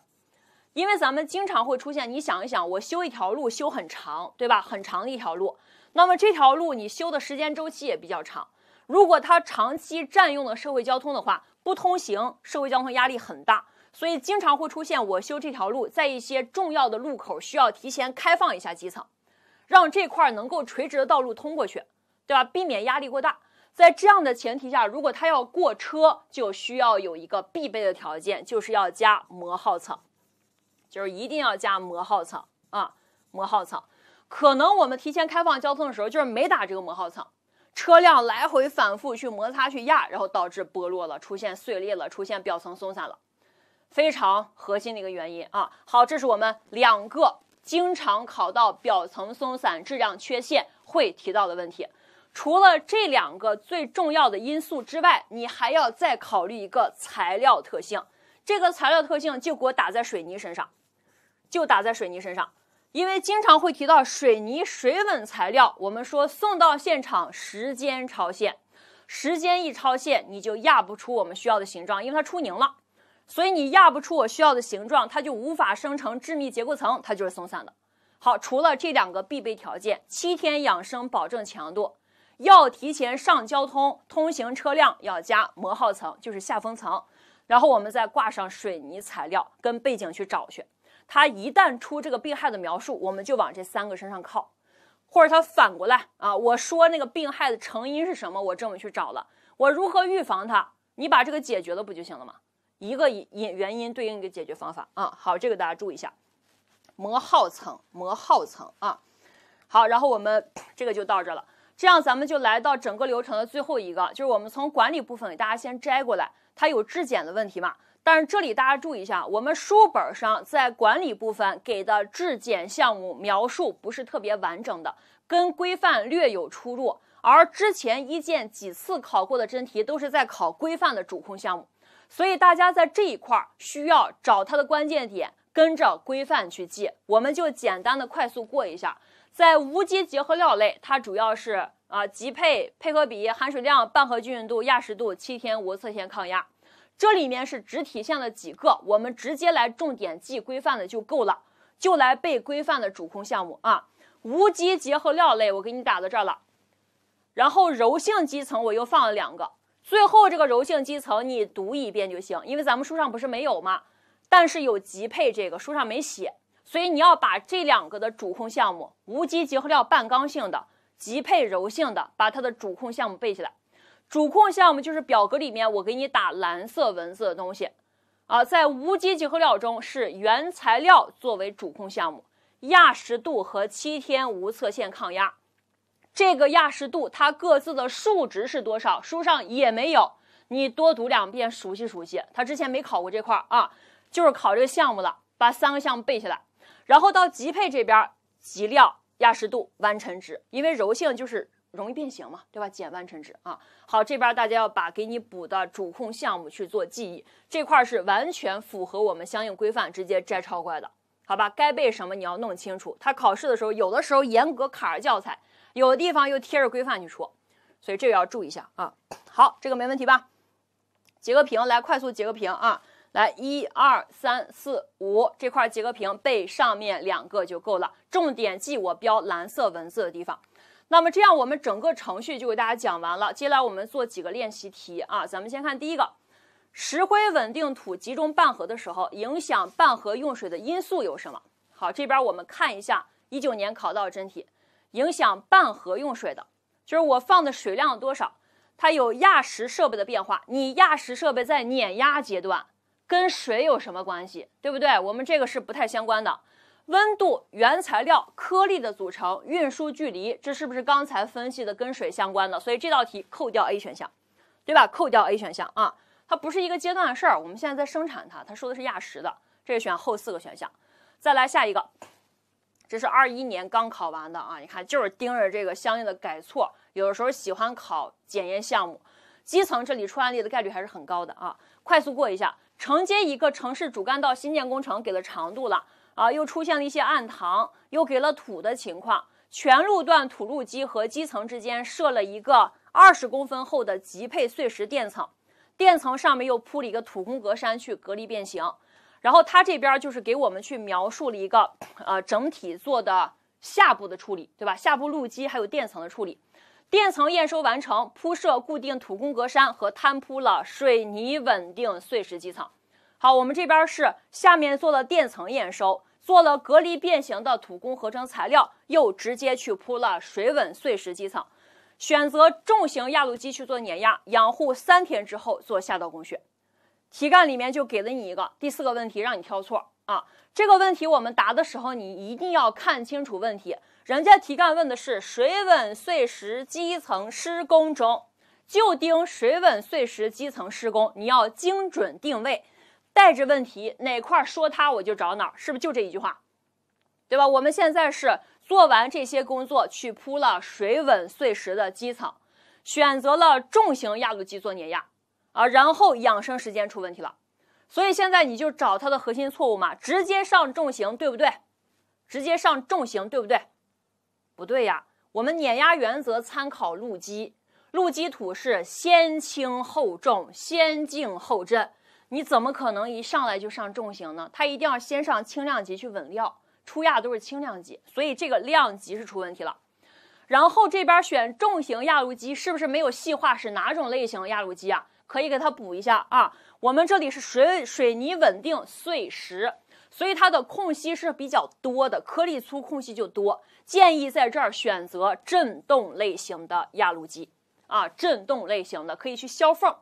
A: 因为咱们经常会出现，你想一想，我修一条路修很长，对吧？很长的一条路，那么这条路你修的时间周期也比较长。如果它长期占用了社会交通的话，不通行，社会交通压力很大，所以经常会出现我修这条路，在一些重要的路口需要提前开放一下基层，让这块能够垂直的道路通过去，对吧？避免压力过大。在这样的前提下，如果它要过车，就需要有一个必备的条件，就是要加磨耗层。就是一定要加磨耗层啊，磨耗层，可能我们提前开放交通的时候，就是没打这个磨耗层，车辆来回反复去摩擦去压，然后导致剥落了，出现碎裂了，出现表层松散了，非常核心的一个原因啊。好，这是我们两个经常考到表层松散质量缺陷会提到的问题。除了这两个最重要的因素之外，你还要再考虑一个材料特性，这个材料特性就给我打在水泥身上。就打在水泥身上，因为经常会提到水泥水稳材料。我们说送到现场时间超限，时间一超限，你就压不出我们需要的形状，因为它出凝了，所以你压不出我需要的形状，它就无法生成致密结构层，它就是松散的。好，除了这两个必备条件，七天养生保证强度，要提前上交通通行车辆要加磨耗层，就是下封层，然后我们再挂上水泥材料跟背景去找去。他一旦出这个病害的描述，我们就往这三个身上靠，或者他反过来啊，我说那个病害的成因是什么，我这么去找了，我如何预防它，你把这个解决了不就行了吗？一个因原因对应一个解决方法啊，好，这个大家注意一下，磨耗层，磨耗层啊，好，然后我们这个就到这了，这样咱们就来到整个流程的最后一个，就是我们从管理部分给大家先摘过来，它有质检的问题嘛？但是这里大家注意一下，我们书本上在管理部分给的质检项目描述不是特别完整的，跟规范略有出入。而之前一建几次考过的真题都是在考规范的主控项目，所以大家在这一块需要找它的关键点，跟着规范去记。我们就简单的快速过一下，在无机结合料类，它主要是啊极配、配合比、含水量、拌合均匀度、压实度、七天无侧线抗压。这里面是只体现了几个，我们直接来重点记规范的就够了，就来背规范的主控项目啊。无机结合料类我给你打到这儿了，然后柔性基层我又放了两个，最后这个柔性基层你读一遍就行，因为咱们书上不是没有吗？但是有级配这个书上没写，所以你要把这两个的主控项目，无机结合料半刚性的，级配柔性的，把它的主控项目背起来。主控项目就是表格里面我给你打蓝色文字的东西，啊，在无机结合料中是原材料作为主控项目，压实度和七天无侧线抗压，这个压实度它各自的数值是多少？书上也没有，你多读两遍熟悉熟悉。他之前没考过这块啊，就是考这个项目了，把三个项目背下来，然后到级配这边，级料压实度、弯沉值，因为柔性就是。容易变形嘛，对吧？减弯成值啊。好，这边大家要把给你补的主控项目去做记忆，这块是完全符合我们相应规范，直接摘抄过来的，好吧？该背什么你要弄清楚，他考试的时候有的时候严格卡着教材，有的地方又贴着规范去出，所以这个要注意一下啊。好，这个没问题吧？截个屏，来快速截个屏啊！来，一二三四五，这块截个屏，背上面两个就够了，重点记我标蓝色文字的地方。那么这样，我们整个程序就给大家讲完了。接下来我们做几个练习题啊，咱们先看第一个，石灰稳定土集中拌合的时候，影响拌合用水的因素有什么？好，这边我们看一下一九年考到的真题，影响拌合用水的就是我放的水量多少，它有压实设备的变化，你压实设备在碾压阶段跟水有什么关系？对不对？我们这个是不太相关的。温度、原材料、颗粒的组成、运输距离，这是不是刚才分析的跟水相关的？所以这道题扣掉 A 选项，对吧？扣掉 A 选项啊，它不是一个阶段的事儿，我们现在在生产它，它说的是压实的，这选后四个选项。再来下一个，这是二一年刚考完的啊，你看就是盯着这个相应的改错，有的时候喜欢考检验项目，基层这里出案例的概率还是很高的啊。快速过一下，承接一个城市主干道新建工程，给了长度了。啊，又出现了一些暗塘，又给了土的情况。全路段土路基和基层之间设了一个二十公分厚的极配碎石垫层，垫层上面又铺了一个土工格栅去隔离变形。然后它这边就是给我们去描述了一个呃整体做的下部的处理，对吧？下部路基还有垫层的处理，垫层验收完成，铺设固定土工格栅和摊铺了水泥稳定碎石基层。好，我们这边是下面做了垫层验收，做了隔离变形的土工合成材料，又直接去铺了水稳碎石基层，选择重型压路机去做碾压，养护三天之后做下道工序。题干里面就给了你一个第四个问题，让你挑错啊。这个问题我们答的时候，你一定要看清楚问题，人家题干问的是水稳碎石基层施工中，就盯水稳碎石基层施工，你要精准定位。带着问题，哪块说它我就找哪，是不是就这一句话，对吧？我们现在是做完这些工作，去铺了水稳碎石的基层，选择了重型压路机做碾压，啊，然后养生时间出问题了，所以现在你就找它的核心错误嘛，直接上重型对不对？直接上重型对不对？不对呀，我们碾压原则参考路基，路基土是先轻后重，先静后震。你怎么可能一上来就上重型呢？它一定要先上轻量级去稳料，出亚都是轻量级，所以这个量级是出问题了。然后这边选重型压路机是不是没有细化是哪种类型压路机啊？可以给它补一下啊。我们这里是水水泥稳定碎石，所以它的空隙是比较多的，颗粒粗，空隙就多。建议在这儿选择振动类型的压路机啊，振动类型的可以去削缝。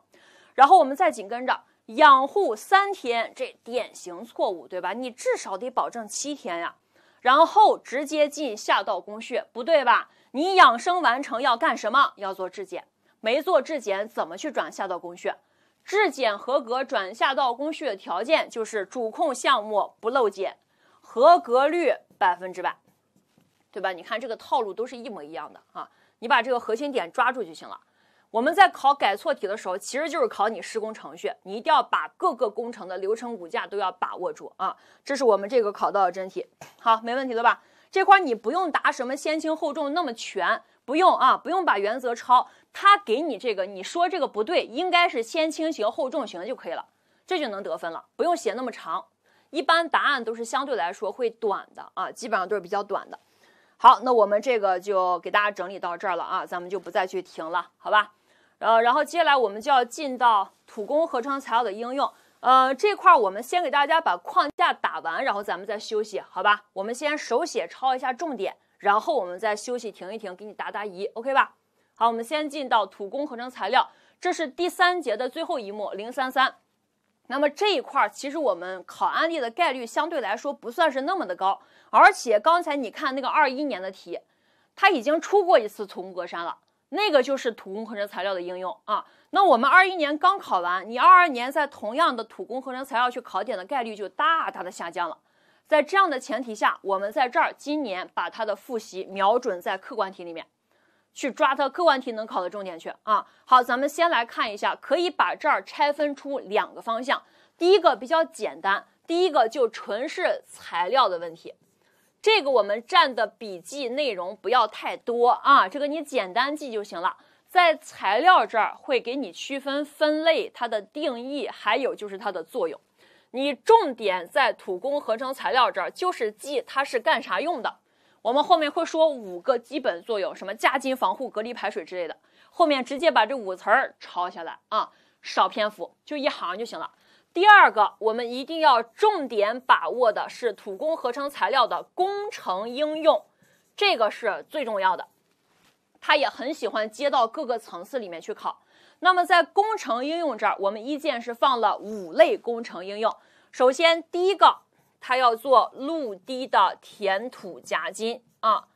A: 然后我们再紧跟着。养护三天，这典型错误，对吧？你至少得保证七天呀，然后直接进下道工序，不对吧？你养生完成要干什么？要做质检，没做质检怎么去转下道工序？质检合格转下道工序的条件就是主控项目不漏检，合格率百分之百，对吧？你看这个套路都是一模一样的啊，你把这个核心点抓住就行了。我们在考改错题的时候，其实就是考你施工程序，你一定要把各个工程的流程骨架都要把握住啊！这是我们这个考到的真题，好，没问题了吧？这块你不用答什么先轻后重那么全，不用啊，不用把原则抄，他给你这个，你说这个不对，应该是先轻型后重型就可以了，这就能得分了，不用写那么长，一般答案都是相对来说会短的啊，基本上都是比较短的。好，那我们这个就给大家整理到这儿了啊，咱们就不再去停了，好吧？呃，然后接下来我们就要进到土工合成材料的应用，呃，这块儿我们先给大家把框架打完，然后咱们再休息，好吧？我们先手写抄一下重点，然后我们再休息停一停，给你答答疑，OK 吧？好，我们先进到土工合成材料，这是第三节的最后一幕零三三。那么这一块儿其实我们考案例的概率相对来说不算是那么的高，而且刚才你看那个二一年的题，它已经出过一次土木格栅了。那个就是土工合成材料的应用啊。那我们二一年刚考完，你二二年在同样的土工合成材料去考点的概率就大大的下降了。在这样的前提下，我们在这儿今年把它的复习瞄准在客观题里面，去抓它客观题能考的重点去啊。好，咱们先来看一下，可以把这儿拆分出两个方向。第一个比较简单，第一个就纯是材料的问题。这个我们占的笔记内容不要太多啊，这个你简单记就行了。在材料这儿会给你区分分类，它的定义，还有就是它的作用。你重点在土工合成材料这儿，就是记它是干啥用的。我们后面会说五个基本作用，什么加筋、防护、隔离、排水之类的。后面直接把这五词儿抄下来啊，少篇幅就一行就行了。第二个，我们一定要重点把握的是土工合成材料的工程应用，这个是最重要的。他也很喜欢接到各个层次里面去考。那么在工程应用这儿，我们一建是放了五类工程应用。首先第一个，他要做路堤的填土加筋啊，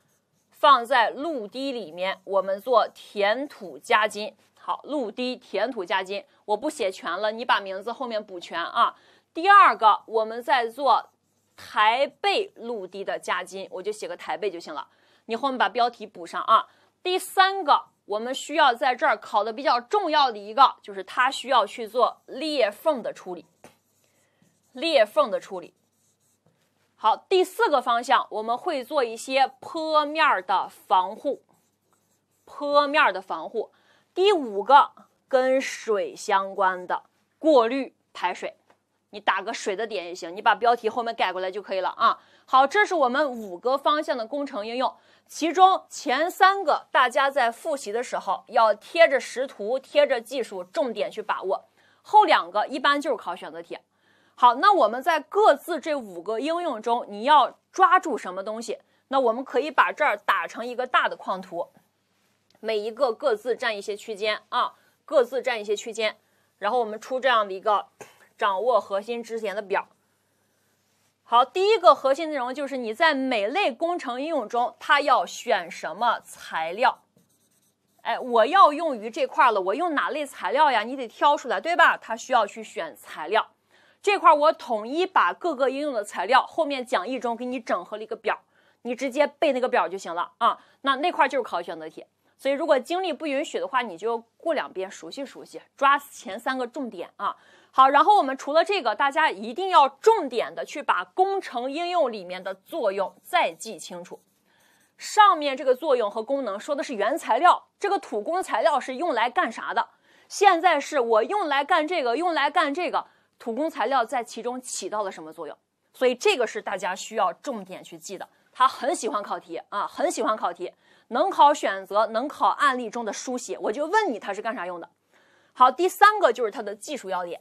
A: 放在路堤里面，我们做填土加筋。好，路堤填土加筋，我不写全了，你把名字后面补全啊。第二个，我们在做台背路堤的加筋，我就写个台背就行了，你后面把标题补上啊。第三个，我们需要在这儿考的比较重要的一个，就是它需要去做裂缝的处理，裂缝的处理。好，第四个方向我们会做一些坡面的防护，坡面的防护。第五个跟水相关的过滤排水，你打个水的点也行，你把标题后面改过来就可以了啊。好，这是我们五个方向的工程应用，其中前三个大家在复习的时候要贴着实图、贴着技术重点去把握，后两个一般就是考选择题。好，那我们在各自这五个应用中，你要抓住什么东西？那我们可以把这儿打成一个大的框图。每一个各自占一些区间啊，各自占一些区间，然后我们出这样的一个掌握核心知识点的表。好，第一个核心内容就是你在每类工程应用中，它要选什么材料？哎，我要用于这块了，我用哪类材料呀？你得挑出来，对吧？它需要去选材料，这块我统一把各个应用的材料后面讲义中给你整合了一个表，你直接背那个表就行了啊。那那块就是考选择题。所以，如果精力不允许的话，你就过两遍，熟悉熟悉，抓前三个重点啊。好，然后我们除了这个，大家一定要重点的去把工程应用里面的作用再记清楚。上面这个作用和功能说的是原材料，这个土工材料是用来干啥的？现在是我用来干这个，用来干这个，土工材料在其中起到了什么作用？所以这个是大家需要重点去记的。他很喜欢考题啊，很喜欢考题。能考选择，能考案例中的书写，我就问你它是干啥用的？好，第三个就是它的技术要点。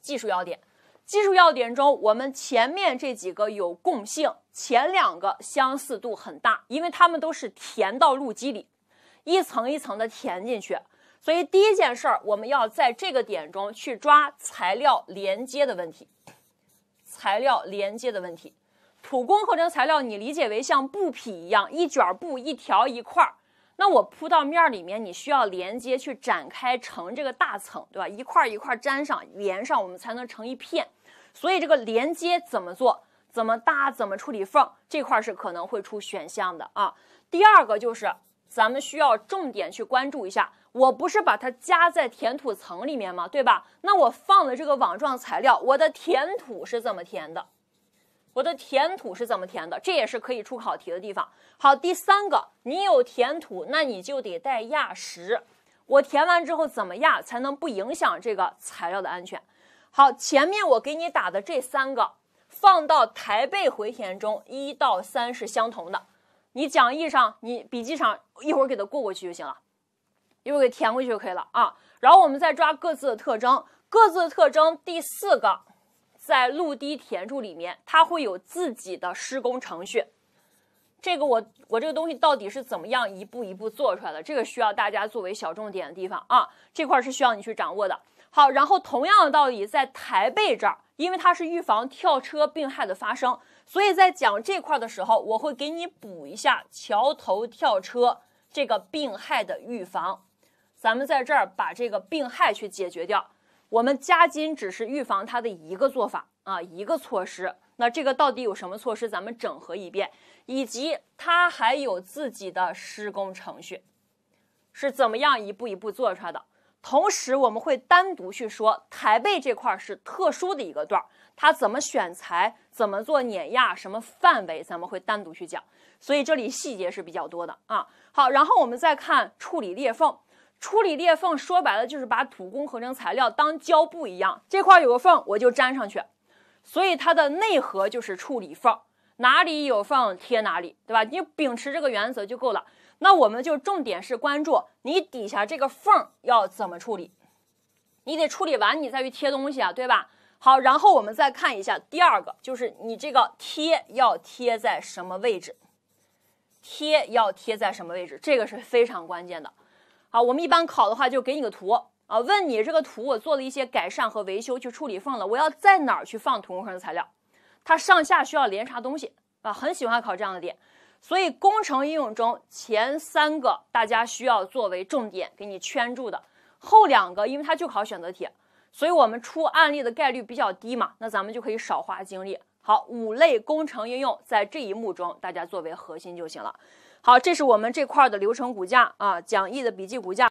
A: 技术要点，技术要点中，我们前面这几个有共性，前两个相似度很大，因为它们都是填到路基里，一层一层的填进去。所以第一件事儿，我们要在这个点中去抓材料连接的问题，材料连接的问题。土工合成材料，你理解为像布匹一样，一卷布，一条一块儿，那我铺到面里面，你需要连接去展开成这个大层，对吧？一块一块粘上，连上，我们才能成一片。所以这个连接怎么做？怎么搭？怎么处理缝？这块是可能会出选项的啊。第二个就是咱们需要重点去关注一下，我不是把它加在填土层里面吗？对吧？那我放的这个网状材料，我的填土是怎么填的？我的填土是怎么填的？这也是可以出考题的地方。好，第三个，你有填土，那你就得带压实。我填完之后怎么压才能不影响这个材料的安全？好，前面我给你打的这三个放到台背回填中，一到三是相同的。你讲义上、你笔记上一会儿给它过过去就行了，一会儿给填过去就可以了啊。然后我们再抓各自的特征，各自的特征，第四个。在路堤填筑里面，它会有自己的施工程序。这个我我这个东西到底是怎么样一步一步做出来的？这个需要大家作为小重点的地方啊，这块是需要你去掌握的。好，然后同样的道理，在台背这儿，因为它是预防跳车病害的发生，所以在讲这块的时候，我会给你补一下桥头跳车这个病害的预防。咱们在这儿把这个病害去解决掉。我们加筋只是预防它的一个做法啊，一个措施。那这个到底有什么措施？咱们整合一遍，以及它还有自己的施工程序，是怎么样一步一步做出来的？同时，我们会单独去说台背这块是特殊的一个段儿，它怎么选材，怎么做碾压，什么范围，咱们会单独去讲。所以这里细节是比较多的啊。好，然后我们再看处理裂缝。处理裂缝，说白了就是把土工合成材料当胶布一样，这块有个缝，我就粘上去。所以它的内核就是处理缝，哪里有缝贴哪里，对吧？你秉持这个原则就够了。那我们就重点是关注你底下这个缝要怎么处理，你得处理完你再去贴东西啊，对吧？好，然后我们再看一下第二个，就是你这个贴要贴在什么位置，贴要贴在什么位置，这个是非常关键的。好，我们一般考的话就给你个图啊，问你这个图我做了一些改善和维修去处理缝了，我要在哪儿去放土工合成材料？它上下需要连啥东西啊？很喜欢考这样的点，所以工程应用中前三个大家需要作为重点给你圈住的，后两个因为它就考选择题，所以我们出案例的概率比较低嘛，那咱们就可以少花精力。好，五类工程应用在这一幕中大家作为核心就行了。好，这是我们这块儿的流程骨架啊，讲义的笔记骨架。